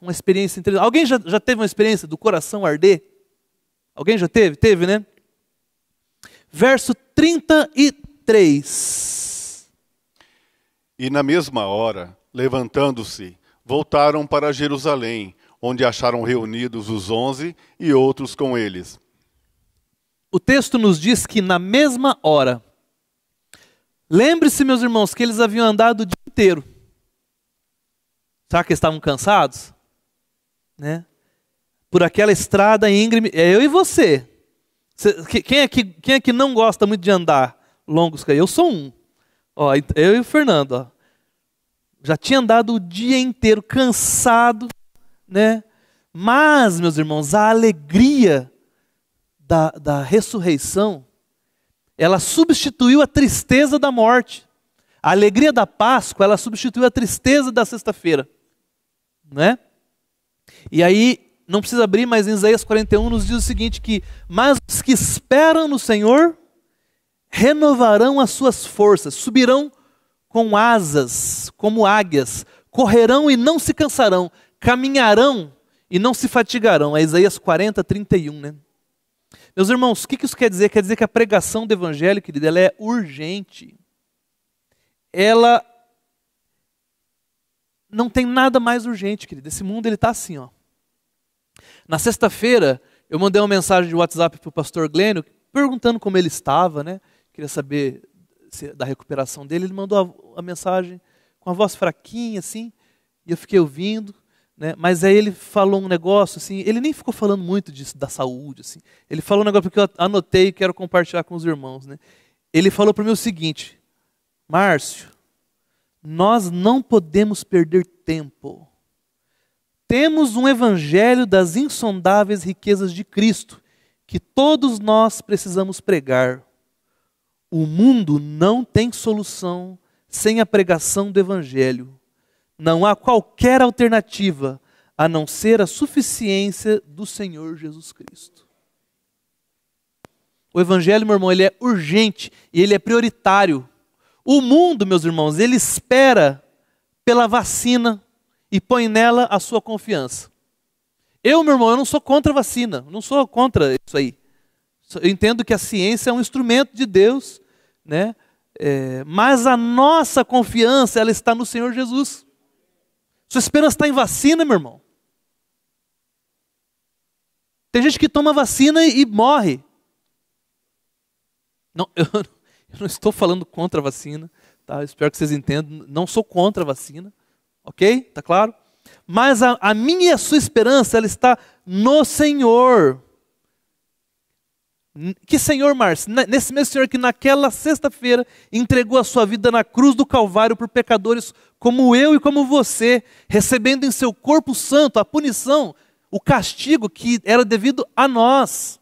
Uma experiência interessante. Alguém já, já teve uma experiência do coração arder? Alguém já teve? Teve, né? Verso 33. E na mesma hora, levantando-se, voltaram para Jerusalém, onde acharam reunidos os onze e outros com eles. O texto nos diz que na mesma hora. Lembre-se, meus irmãos, que eles haviam andado o dia inteiro. Será que estavam cansados? Né? Por aquela estrada íngreme. É eu e você. Quem é, que, quem é que não gosta muito de andar longos? Eu sou um. Ó, eu e o Fernando, ó, já tinha andado o dia inteiro cansado, né? Mas, meus irmãos, a alegria da, da ressurreição, ela substituiu a tristeza da morte. A alegria da Páscoa, ela substituiu a tristeza da sexta-feira. Né? E aí, não precisa abrir, mas em Isaías 41 nos diz o seguinte, que, mas os que esperam no Senhor renovarão as suas forças, subirão com asas como águias, correrão e não se cansarão, caminharão e não se fatigarão. É Isaías 40, 31, né? Meus irmãos, o que isso quer dizer? Quer dizer que a pregação do evangelho, querida, ela é urgente. Ela não tem nada mais urgente, querida. Esse mundo ele está assim, ó. Na sexta-feira, eu mandei uma mensagem de WhatsApp para o pastor Glênio, perguntando como ele estava, né? queria saber da recuperação dele, ele mandou a, a mensagem com a voz fraquinha, assim, e eu fiquei ouvindo. Né? Mas aí ele falou um negócio, assim, ele nem ficou falando muito disso, da saúde, assim. Ele falou um negócio que eu anotei e quero compartilhar com os irmãos, né? Ele falou para mim o seguinte: Márcio, nós não podemos perder tempo. Temos um evangelho das insondáveis riquezas de Cristo que todos nós precisamos pregar. O mundo não tem solução sem a pregação do Evangelho. Não há qualquer alternativa a não ser a suficiência do Senhor Jesus Cristo. O Evangelho, meu irmão, ele é urgente e ele é prioritário. O mundo, meus irmãos, ele espera pela vacina e põe nela a sua confiança. Eu, meu irmão, eu não sou contra a vacina, não sou contra isso aí. Eu entendo que a ciência é um instrumento de Deus né? É, mas a nossa confiança ela está no Senhor Jesus. Sua esperança está em vacina, meu irmão. Tem gente que toma vacina e, morre. Não, [LAUGHS] eu, eu, não estou falando contra a vacina, tá? espero que vocês entendam. Não sou contra a vacina, ok? Tá claro? Mas a, a minha e a sua esperança ela está no Senhor. Que Senhor, Márcio? Nesse mesmo Senhor que naquela sexta-feira entregou a sua vida na cruz do Calvário por pecadores como eu e como você, recebendo em seu corpo santo a punição, o castigo que era devido a nós.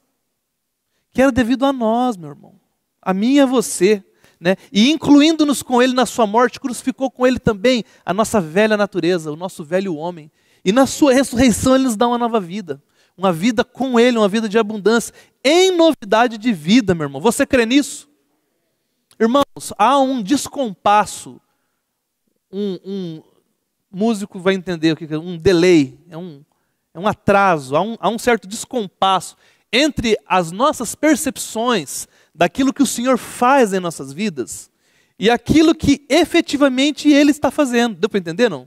Que era devido a nós, meu irmão. A mim e a você. Né? E incluindo-nos com ele na sua morte, crucificou com ele também a nossa velha natureza, o nosso velho homem. E na sua ressurreição ele nos dá uma nova vida uma vida com Ele, uma vida de abundância, em novidade de vida, meu irmão. Você crê nisso? Irmãos, há um descompasso, um, um músico vai entender o que é um delay, é um, é um atraso, há um, há um certo descompasso entre as nossas percepções daquilo que o Senhor faz em nossas vidas e aquilo que efetivamente Ele está fazendo. Deu para entender, não?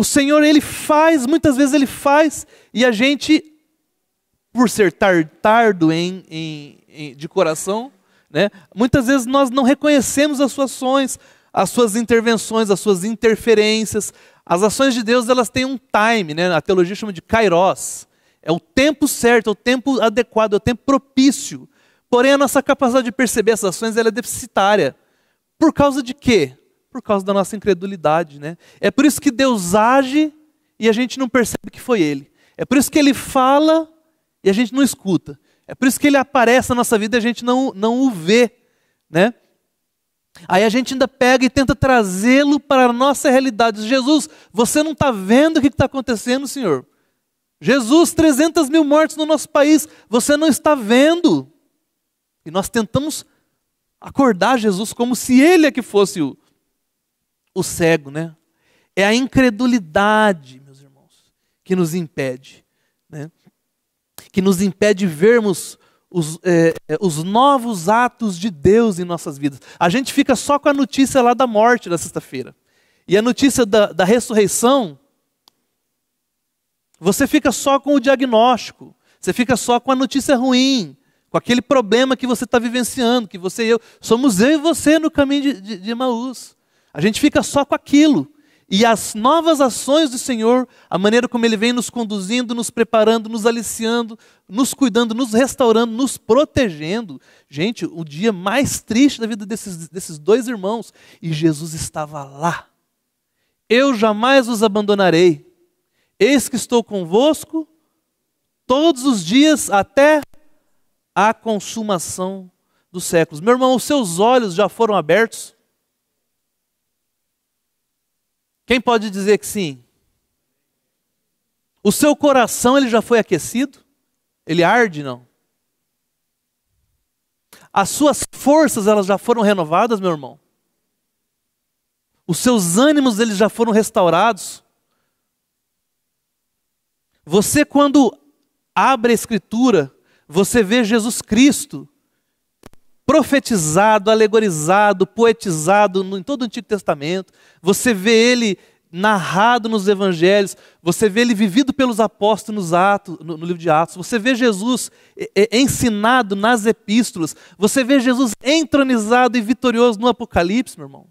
O Senhor, ele faz, muitas vezes ele faz, e a gente, por ser tardo em, em, em, de coração, né, muitas vezes nós não reconhecemos as suas ações, as suas intervenções, as suas interferências. As ações de Deus, elas têm um time, né, a teologia chama de kairos. É o tempo certo, é o tempo adequado, é o tempo propício. Porém, a nossa capacidade de perceber essas ações é deficitária. Por causa de quê? Por causa da nossa incredulidade, né? É por isso que Deus age e a gente não percebe que foi Ele. É por isso que Ele fala e a gente não escuta. É por isso que Ele aparece na nossa vida e a gente não, não o vê, né? Aí a gente ainda pega e tenta trazê-lo para a nossa realidade. Jesus, você não está vendo o que está acontecendo, Senhor? Jesus, 300 mil mortes no nosso país, você não está vendo. E nós tentamos acordar Jesus como se ele é que fosse o, o cego, né? É a incredulidade, meus irmãos, que nos impede, né? Que nos impede vermos os, é, é, os novos atos de Deus em nossas vidas. A gente fica só com a notícia lá da morte da sexta-feira. E a notícia da, da ressurreição, você fica só com o diagnóstico. Você fica só com a notícia ruim, com aquele problema que você está vivenciando, que você e eu, somos eu e você no caminho de, de, de Emaús. A gente fica só com aquilo. E as novas ações do Senhor, a maneira como Ele vem nos conduzindo, nos preparando, nos aliciando, nos cuidando, nos restaurando, nos protegendo. Gente, o dia mais triste da vida desses, desses dois irmãos. E Jesus estava lá. Eu jamais os abandonarei. Eis que estou convosco todos os dias até a consumação dos séculos. Meu irmão, os seus olhos já foram abertos Quem pode dizer que sim? O seu coração ele já foi aquecido? Ele arde não? As suas forças elas já foram renovadas, meu irmão? Os seus ânimos eles já foram restaurados? Você quando abre a escritura, você vê Jesus Cristo profetizado, alegorizado, poetizado em todo o Antigo Testamento. Você vê ele narrado nos evangelhos, você vê ele vivido pelos apóstolos nos Atos, no, livro de Atos, você vê Jesus é, é, ensinado nas epístolas, você vê Jesus entronizado e vitorioso no Apocalipse, meu irmão.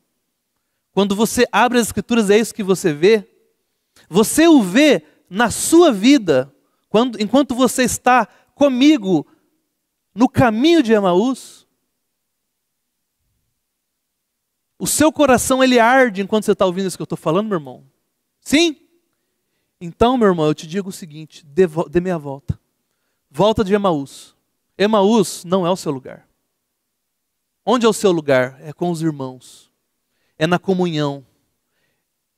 Quando você abre as escrituras, é isso que você vê. Você o vê na sua vida, quando, enquanto você está comigo no caminho de Emaús, O seu coração ele arde enquanto você está ouvindo isso que eu estou falando, meu irmão? Sim? Então, meu irmão, eu te digo o seguinte: dê, dê meia volta. Volta de Emaús. Emaús não é o seu lugar. Onde é o seu lugar? É com os irmãos. É na comunhão.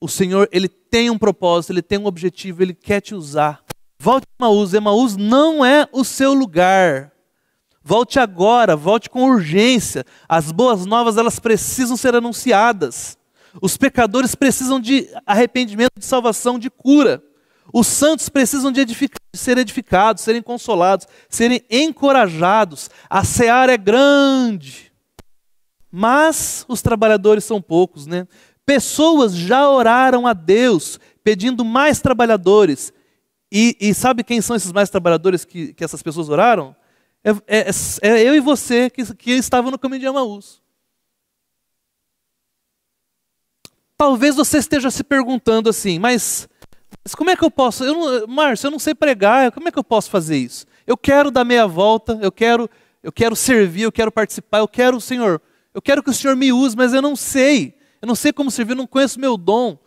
O Senhor, ele tem um propósito, ele tem um objetivo, ele quer te usar. Volte de Emaús. Emaús não é o seu lugar. Volte agora, volte com urgência. As boas novas elas precisam ser anunciadas. Os pecadores precisam de arrependimento, de salvação, de cura. Os santos precisam de, de, ser edificados, serem consolados, serem encorajados. A seara é grande, mas os trabalhadores são poucos, né? Pessoas já oraram a Deus pedindo mais trabalhadores. E, e sabe quem são esses mais trabalhadores que, que essas pessoas oraram? É, é, é eu e você que, que estavam no caminho de Amaús. Talvez você esteja se perguntando assim, mas, mas como é que eu posso? Eu não, Márcio, eu não sei pregar, como é que eu posso fazer isso? Eu quero dar meia volta, eu quero, eu quero servir, eu quero participar, eu quero o Senhor, eu quero que o Senhor me use, mas eu não sei. Eu não sei como servir, eu não conheço meu dom.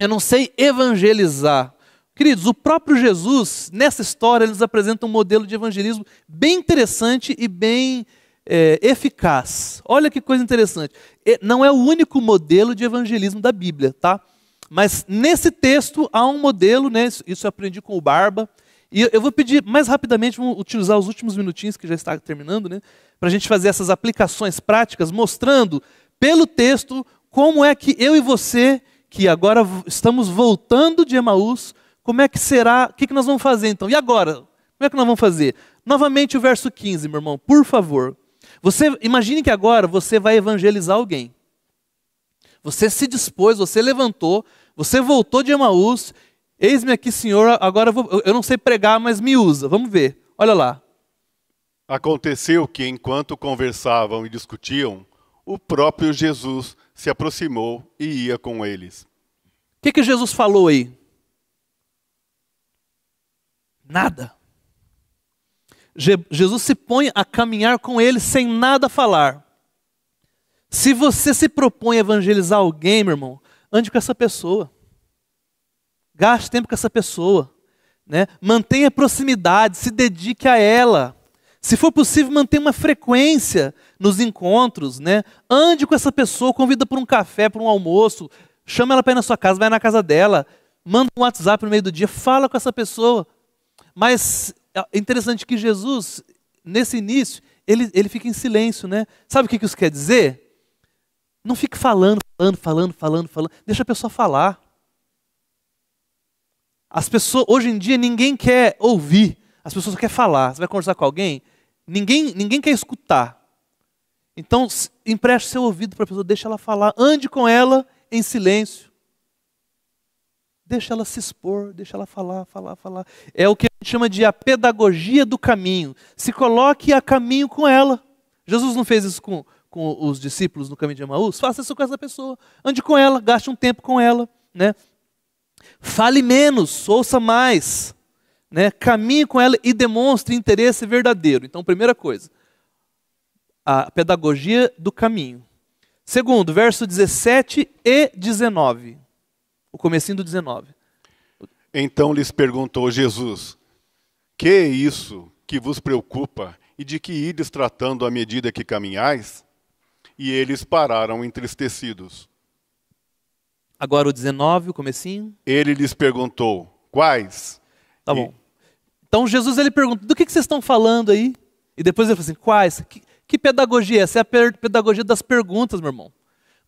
Eu não sei evangelizar. Queridos, o próprio Jesus, nessa história, ele nos apresenta um modelo de evangelismo bem interessante e bem é, eficaz. Olha que coisa interessante. Não é o único modelo de evangelismo da Bíblia, tá? Mas nesse texto há um modelo, né? Isso eu aprendi com o Barba. E eu vou pedir mais rapidamente, vamos utilizar os últimos minutinhos que já está terminando, né? Para a gente fazer essas aplicações práticas, mostrando pelo texto como é que eu e você, que agora estamos voltando de Emaús, como é que será? O que, que nós vamos fazer então? E agora? Como é que nós vamos fazer? Novamente o verso 15, meu irmão, por favor. Você imagine que agora você vai evangelizar alguém. Você se dispôs, você levantou, você voltou de Emaús. Eis-me aqui, Senhor, agora eu, vou, eu não sei pregar, mas me usa. Vamos ver. Olha lá. Aconteceu que enquanto conversavam e discutiam, o próprio Jesus se aproximou e ia com eles. O que, que Jesus falou aí? nada. Jesus se põe a caminhar com ele sem nada falar. Se você se propõe a evangelizar alguém, meu irmão, ande com essa pessoa. Gaste tempo com essa pessoa. Né? Mantenha proximidade, se dedique a ela. Se for possível, mantenha uma frequência nos encontros. Né? Ande com essa pessoa, convida para um café, para um almoço. Chama ela para ir na sua casa, vai na casa dela. Manda um WhatsApp no meio do dia, fala com essa pessoa. Mas é interessante que Jesus, nesse início, ele, ele fica em silêncio, né? Sabe o que isso quer dizer? Não fique falando, falando, falando, falando, falando. Deixa a pessoa falar. As pessoas, hoje em dia, ninguém quer ouvir. As pessoas só querem falar. Você vai conversar com alguém, ninguém, ninguém quer escutar. Então, empreste seu ouvido para a pessoa, deixa ela falar, ande com ela em silêncio. Deixa ela se expor, deixa ela falar, falar, falar. É o que chama de a pedagogia do caminho. Se coloque a caminho com ela. Jesus não fez isso com, com os discípulos no caminho de Emaús? Faça isso com essa pessoa. Ande com ela, gaste um tempo com ela. Né? Fale menos, ouça mais. Né? Caminhe com ela e demonstre interesse verdadeiro. Então, primeira coisa, a pedagogia do caminho. Segundo, verso 17 e 19. O comecinho do 19. Então lhes perguntou Jesus: que é isso que vos preocupa e de que ides tratando à medida que caminhais? E eles pararam entristecidos. Agora o 19, o comecinho. Ele lhes perguntou, quais? Tá bom. E... Então Jesus ele pergunta, do que, vocês estão falando aí? E depois ele fala assim, quais? Que, que pedagogia? Essa é a pedagogia das perguntas, meu irmão.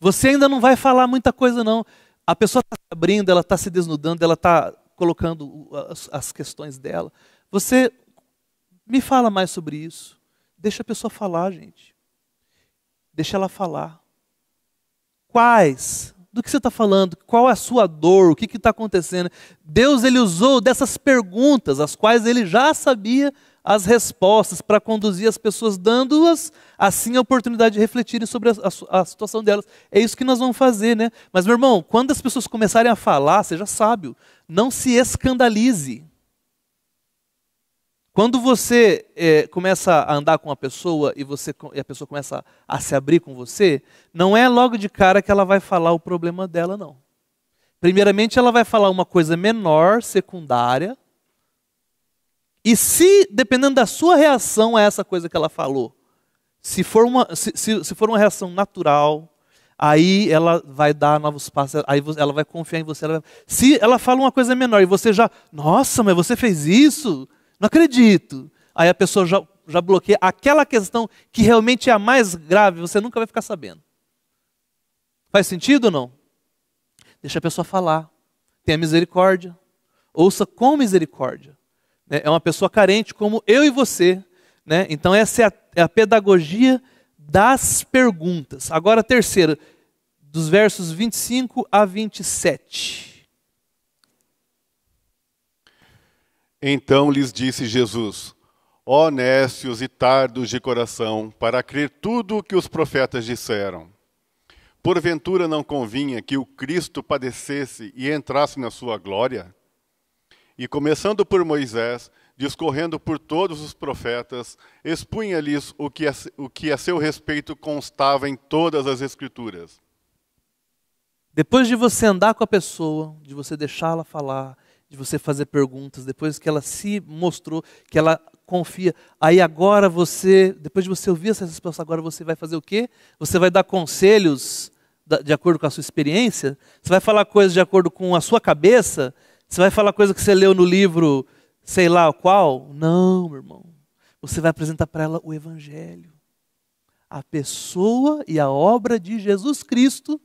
Você ainda não vai falar muita coisa não. A pessoa está abrindo, ela está se desnudando, ela está colocando as questões dela. Você me fala mais sobre isso. Deixa a pessoa falar, gente. Deixa ela falar. Quais? Do que você está falando? Qual é a sua dor? O que está acontecendo? Deus ele usou dessas perguntas, as quais ele já sabia as respostas para conduzir as pessoas, dando-as assim a oportunidade de refletirem sobre a, a, a, situação delas. É isso que nós vamos fazer, né? Mas, meu irmão, quando as pessoas começarem a falar, seja sábio, não se escandalize. Quando você é, começa a andar com uma pessoa e, você, e a pessoa começa a, se abrir com você, não é logo de cara que ela vai falar o problema dela, não. Primeiramente, ela vai falar uma coisa menor, secundária. E se, dependendo da sua reação a essa coisa que ela falou, se for uma, se, se, se for uma reação natural, aí ela vai dar novos passos, aí ela vai confiar em você. Ela vai... Se ela fala uma coisa menor e você já, nossa, mas você fez isso? Não acredito. Aí a pessoa já, já bloqueia aquela questão que realmente é a mais grave, você nunca vai ficar sabendo. Faz sentido ou não? Deixa a pessoa falar. Tenha misericórdia. Ouça com misericórdia. Né, é uma pessoa carente como eu e você. Né? Então, essa é a, é a pedagogia das perguntas. Agora, terceira, dos versos 25 a 27. Então lhes disse Jesus: Ó oh, nécios e tardos de coração, para crer tudo o que os profetas disseram. Porventura não convinha que o Cristo padecesse e entrasse na sua glória? E começando por Moisés, discorrendo por todos os profetas, expunha-lhes o, o que a seu respeito constava em todas as Escrituras. Depois de você andar com a pessoa, de você deixá-la falar, de você fazer perguntas, depois que ela se mostrou, que ela confia. Aí agora você, depois de você ouvir essa resposta, agora você vai fazer o quê? Você vai dar conselhos de acordo com a sua experiência? Você vai falar coisas de acordo com a sua cabeça? Você vai falar coisas que você leu no livro, sei lá qual? Não, meu irmão. Você vai apresentar para ela o Evangelho. A pessoa e a obra de Jesus Cristo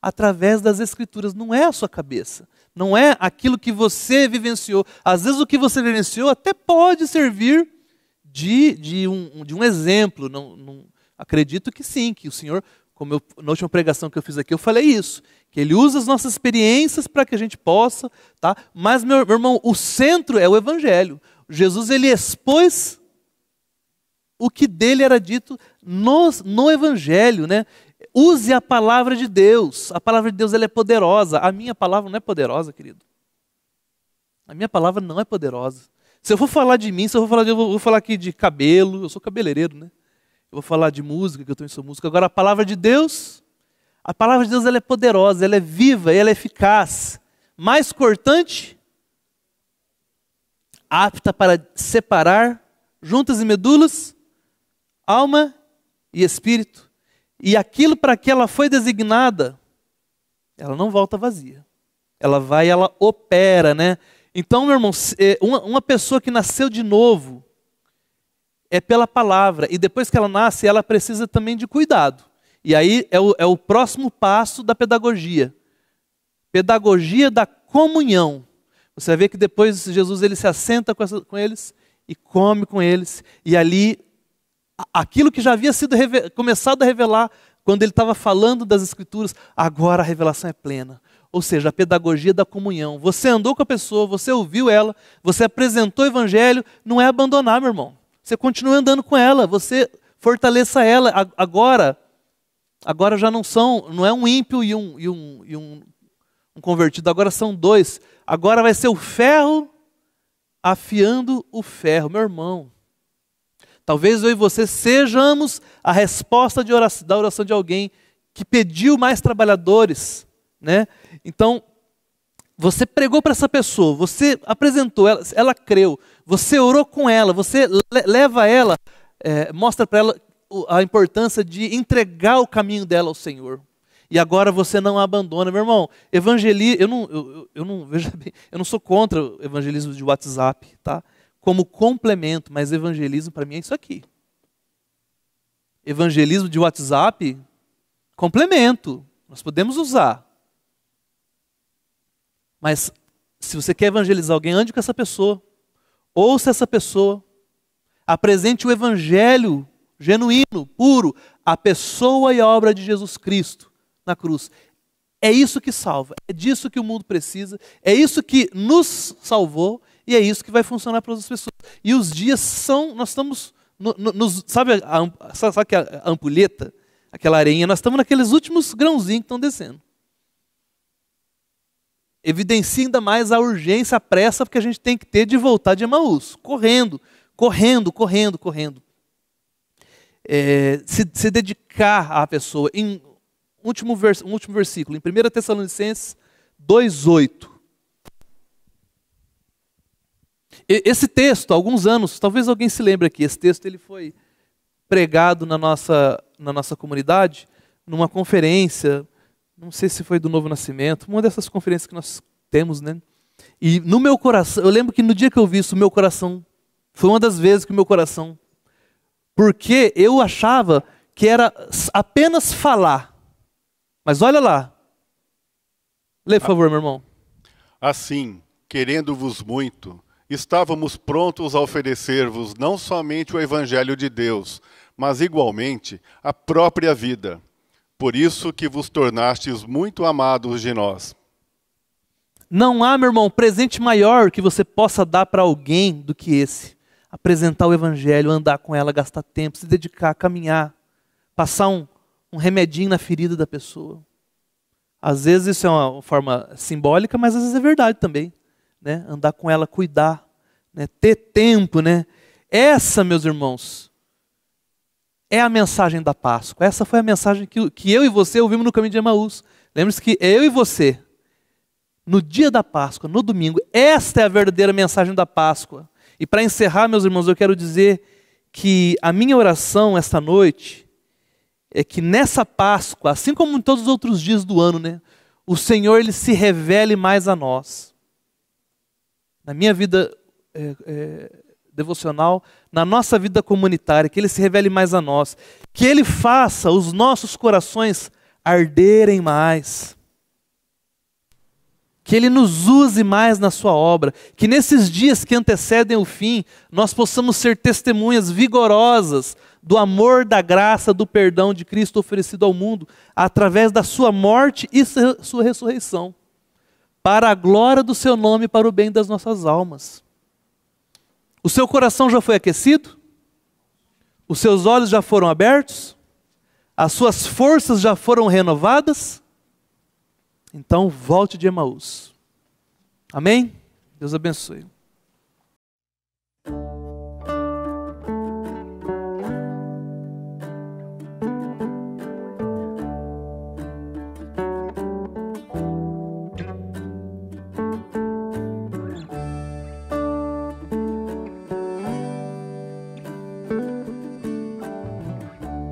através das Escrituras. Não é a sua cabeça não é aquilo que você vivenciou. Às vezes o que você vivenciou até pode servir de, de, um, de um exemplo. Não, não, acredito que sim, que o Senhor, como eu, na última pregação que eu fiz aqui, eu falei isso, que Ele usa as nossas experiências para que a gente possa, tá? Mas meu, meu irmão, o centro é o Evangelho. Jesus ele expôs o que dele era dito no, no Evangelho, né? Use a palavra de Deus. A palavra de Deus ela é poderosa. A minha palavra não é poderosa, querido. A minha palavra não é poderosa. Se eu for falar de mim, se eu for falar, de, eu vou, vou falar aqui de cabelo, eu sou cabeleireiro, né? Eu vou falar de música, que eu também sou música. Agora, a palavra de Deus, a palavra de Deus ela é poderosa, ela é viva, ela é eficaz. Mais cortante, apta para separar juntas e medulas, alma e espírito e aquilo para que ela foi designada, ela não volta vazia. Ela vai, ela opera, né? Então, meu irmão, eh, uma pessoa que nasceu de novo é pela palavra, e depois que ela nasce, ela precisa também de cuidado. E aí é o, é o próximo passo da pedagogia. Pedagogia da comunhão. Você vê que depois Jesus ele se assenta com, essa, com eles e come com eles, e ali aquilo que já havia sido começado a revelar quando ele estava falando das Escrituras, agora a revelação é plena. Ou seja, a pedagogia da comunhão. Você andou com a pessoa, você ouviu ela, você apresentou o Evangelho, não é abandonar, meu irmão. Você continua andando com ela, você fortaleça ela. Agora, agora já não são, não é um ímpio e um, e um, e um, um convertido, agora são dois. Agora vai ser o ferro afiando o ferro. Meu irmão, Talvez eu e você sejamos a resposta oração, da oração de alguém que pediu mais trabalhadores, né? Então, você pregou para essa pessoa, você apresentou, ela, ela creu, você orou com ela, você leva ela, é, mostra para ela a importância de entregar o caminho dela ao Senhor. E agora você não a abandona, meu irmão. Evangeli, eu não, eu, eu não [LAUGHS] veja bem, eu não sou contra o evangelismo de WhatsApp, tá? como complemento, mas evangelismo para mim é isso aqui. Evangelismo de WhatsApp, complemento, nós podemos usar. Mas se você quer evangelizar alguém, ande com essa pessoa, ouça essa pessoa, apresente o evangelho genuíno, puro, a pessoa e a obra de Jesus Cristo na cruz. É isso que salva, é disso que o mundo precisa, é isso que nos salvou e é isso que vai funcionar para as pessoas. E os dias são, nós estamos, no, no, nos, sabe, a, sabe, sabe a ampulheta, aquela areia, nós estamos naqueles últimos grãozinhos que estão descendo. Evidencia ainda mais a urgência, a pressa que a gente tem que ter de voltar de Emaús, correndo, correndo, correndo, correndo. É, se, se, dedicar à pessoa. Em último, vers, último versículo, em 1 Tessalonicenses 2,8. Esse texto, há alguns anos, talvez alguém se lembre aqui, esse texto ele foi pregado na nossa, na nossa comunidade, numa conferência, não sei se foi do Novo Nascimento, uma dessas conferências que nós temos, né? E no meu coração, eu lembro que no dia que eu vi isso, o meu coração, foi uma das vezes que o meu coração, porque eu achava que era apenas falar. Mas olha lá. Lê, por favor, meu irmão. Assim, querendo-vos muito, estávamos prontos a oferecer-vos não somente o Evangelho de Deus, mas igualmente a própria vida. Por isso que vos tornastes muito amados de nós. Não há, meu irmão, presente maior que você possa dar para alguém do que esse. Apresentar o Evangelho, andar com ela, gastar tempo, se dedicar, caminhar, passar um, um remedinho na ferida da pessoa. Às vezes isso é uma forma simbólica, mas às vezes é verdade também. Né? Andar com ela, cuidar, né? ter tempo, né? Essa, meus irmãos, é a mensagem da Páscoa. Essa foi a mensagem que, que eu e você ouvimos no caminho de Emaús. Lembre-se que eu e você, no dia da Páscoa, no domingo, esta é a verdadeira mensagem da Páscoa. E para encerrar, meus irmãos, eu quero dizer que a minha oração esta noite é que nessa Páscoa, assim como em todos os outros dias do ano, né, o Senhor ele se revele mais a nós. Na minha vida é, é, devocional na nossa vida comunitária, que Ele se revele mais a nós, que Ele faça os nossos corações arderem mais, que Ele nos use mais na Sua obra, que nesses dias que antecedem o fim, nós possamos ser testemunhas vigorosas do amor, da graça, do perdão de Cristo oferecido ao mundo através da Sua morte e Sua ressurreição. Para a glória do seu nome, para o bem das nossas almas. O seu coração já foi aquecido? Os seus olhos já foram abertos? As suas forças já foram renovadas? Então volte de Emaús. Amém? Deus abençoe.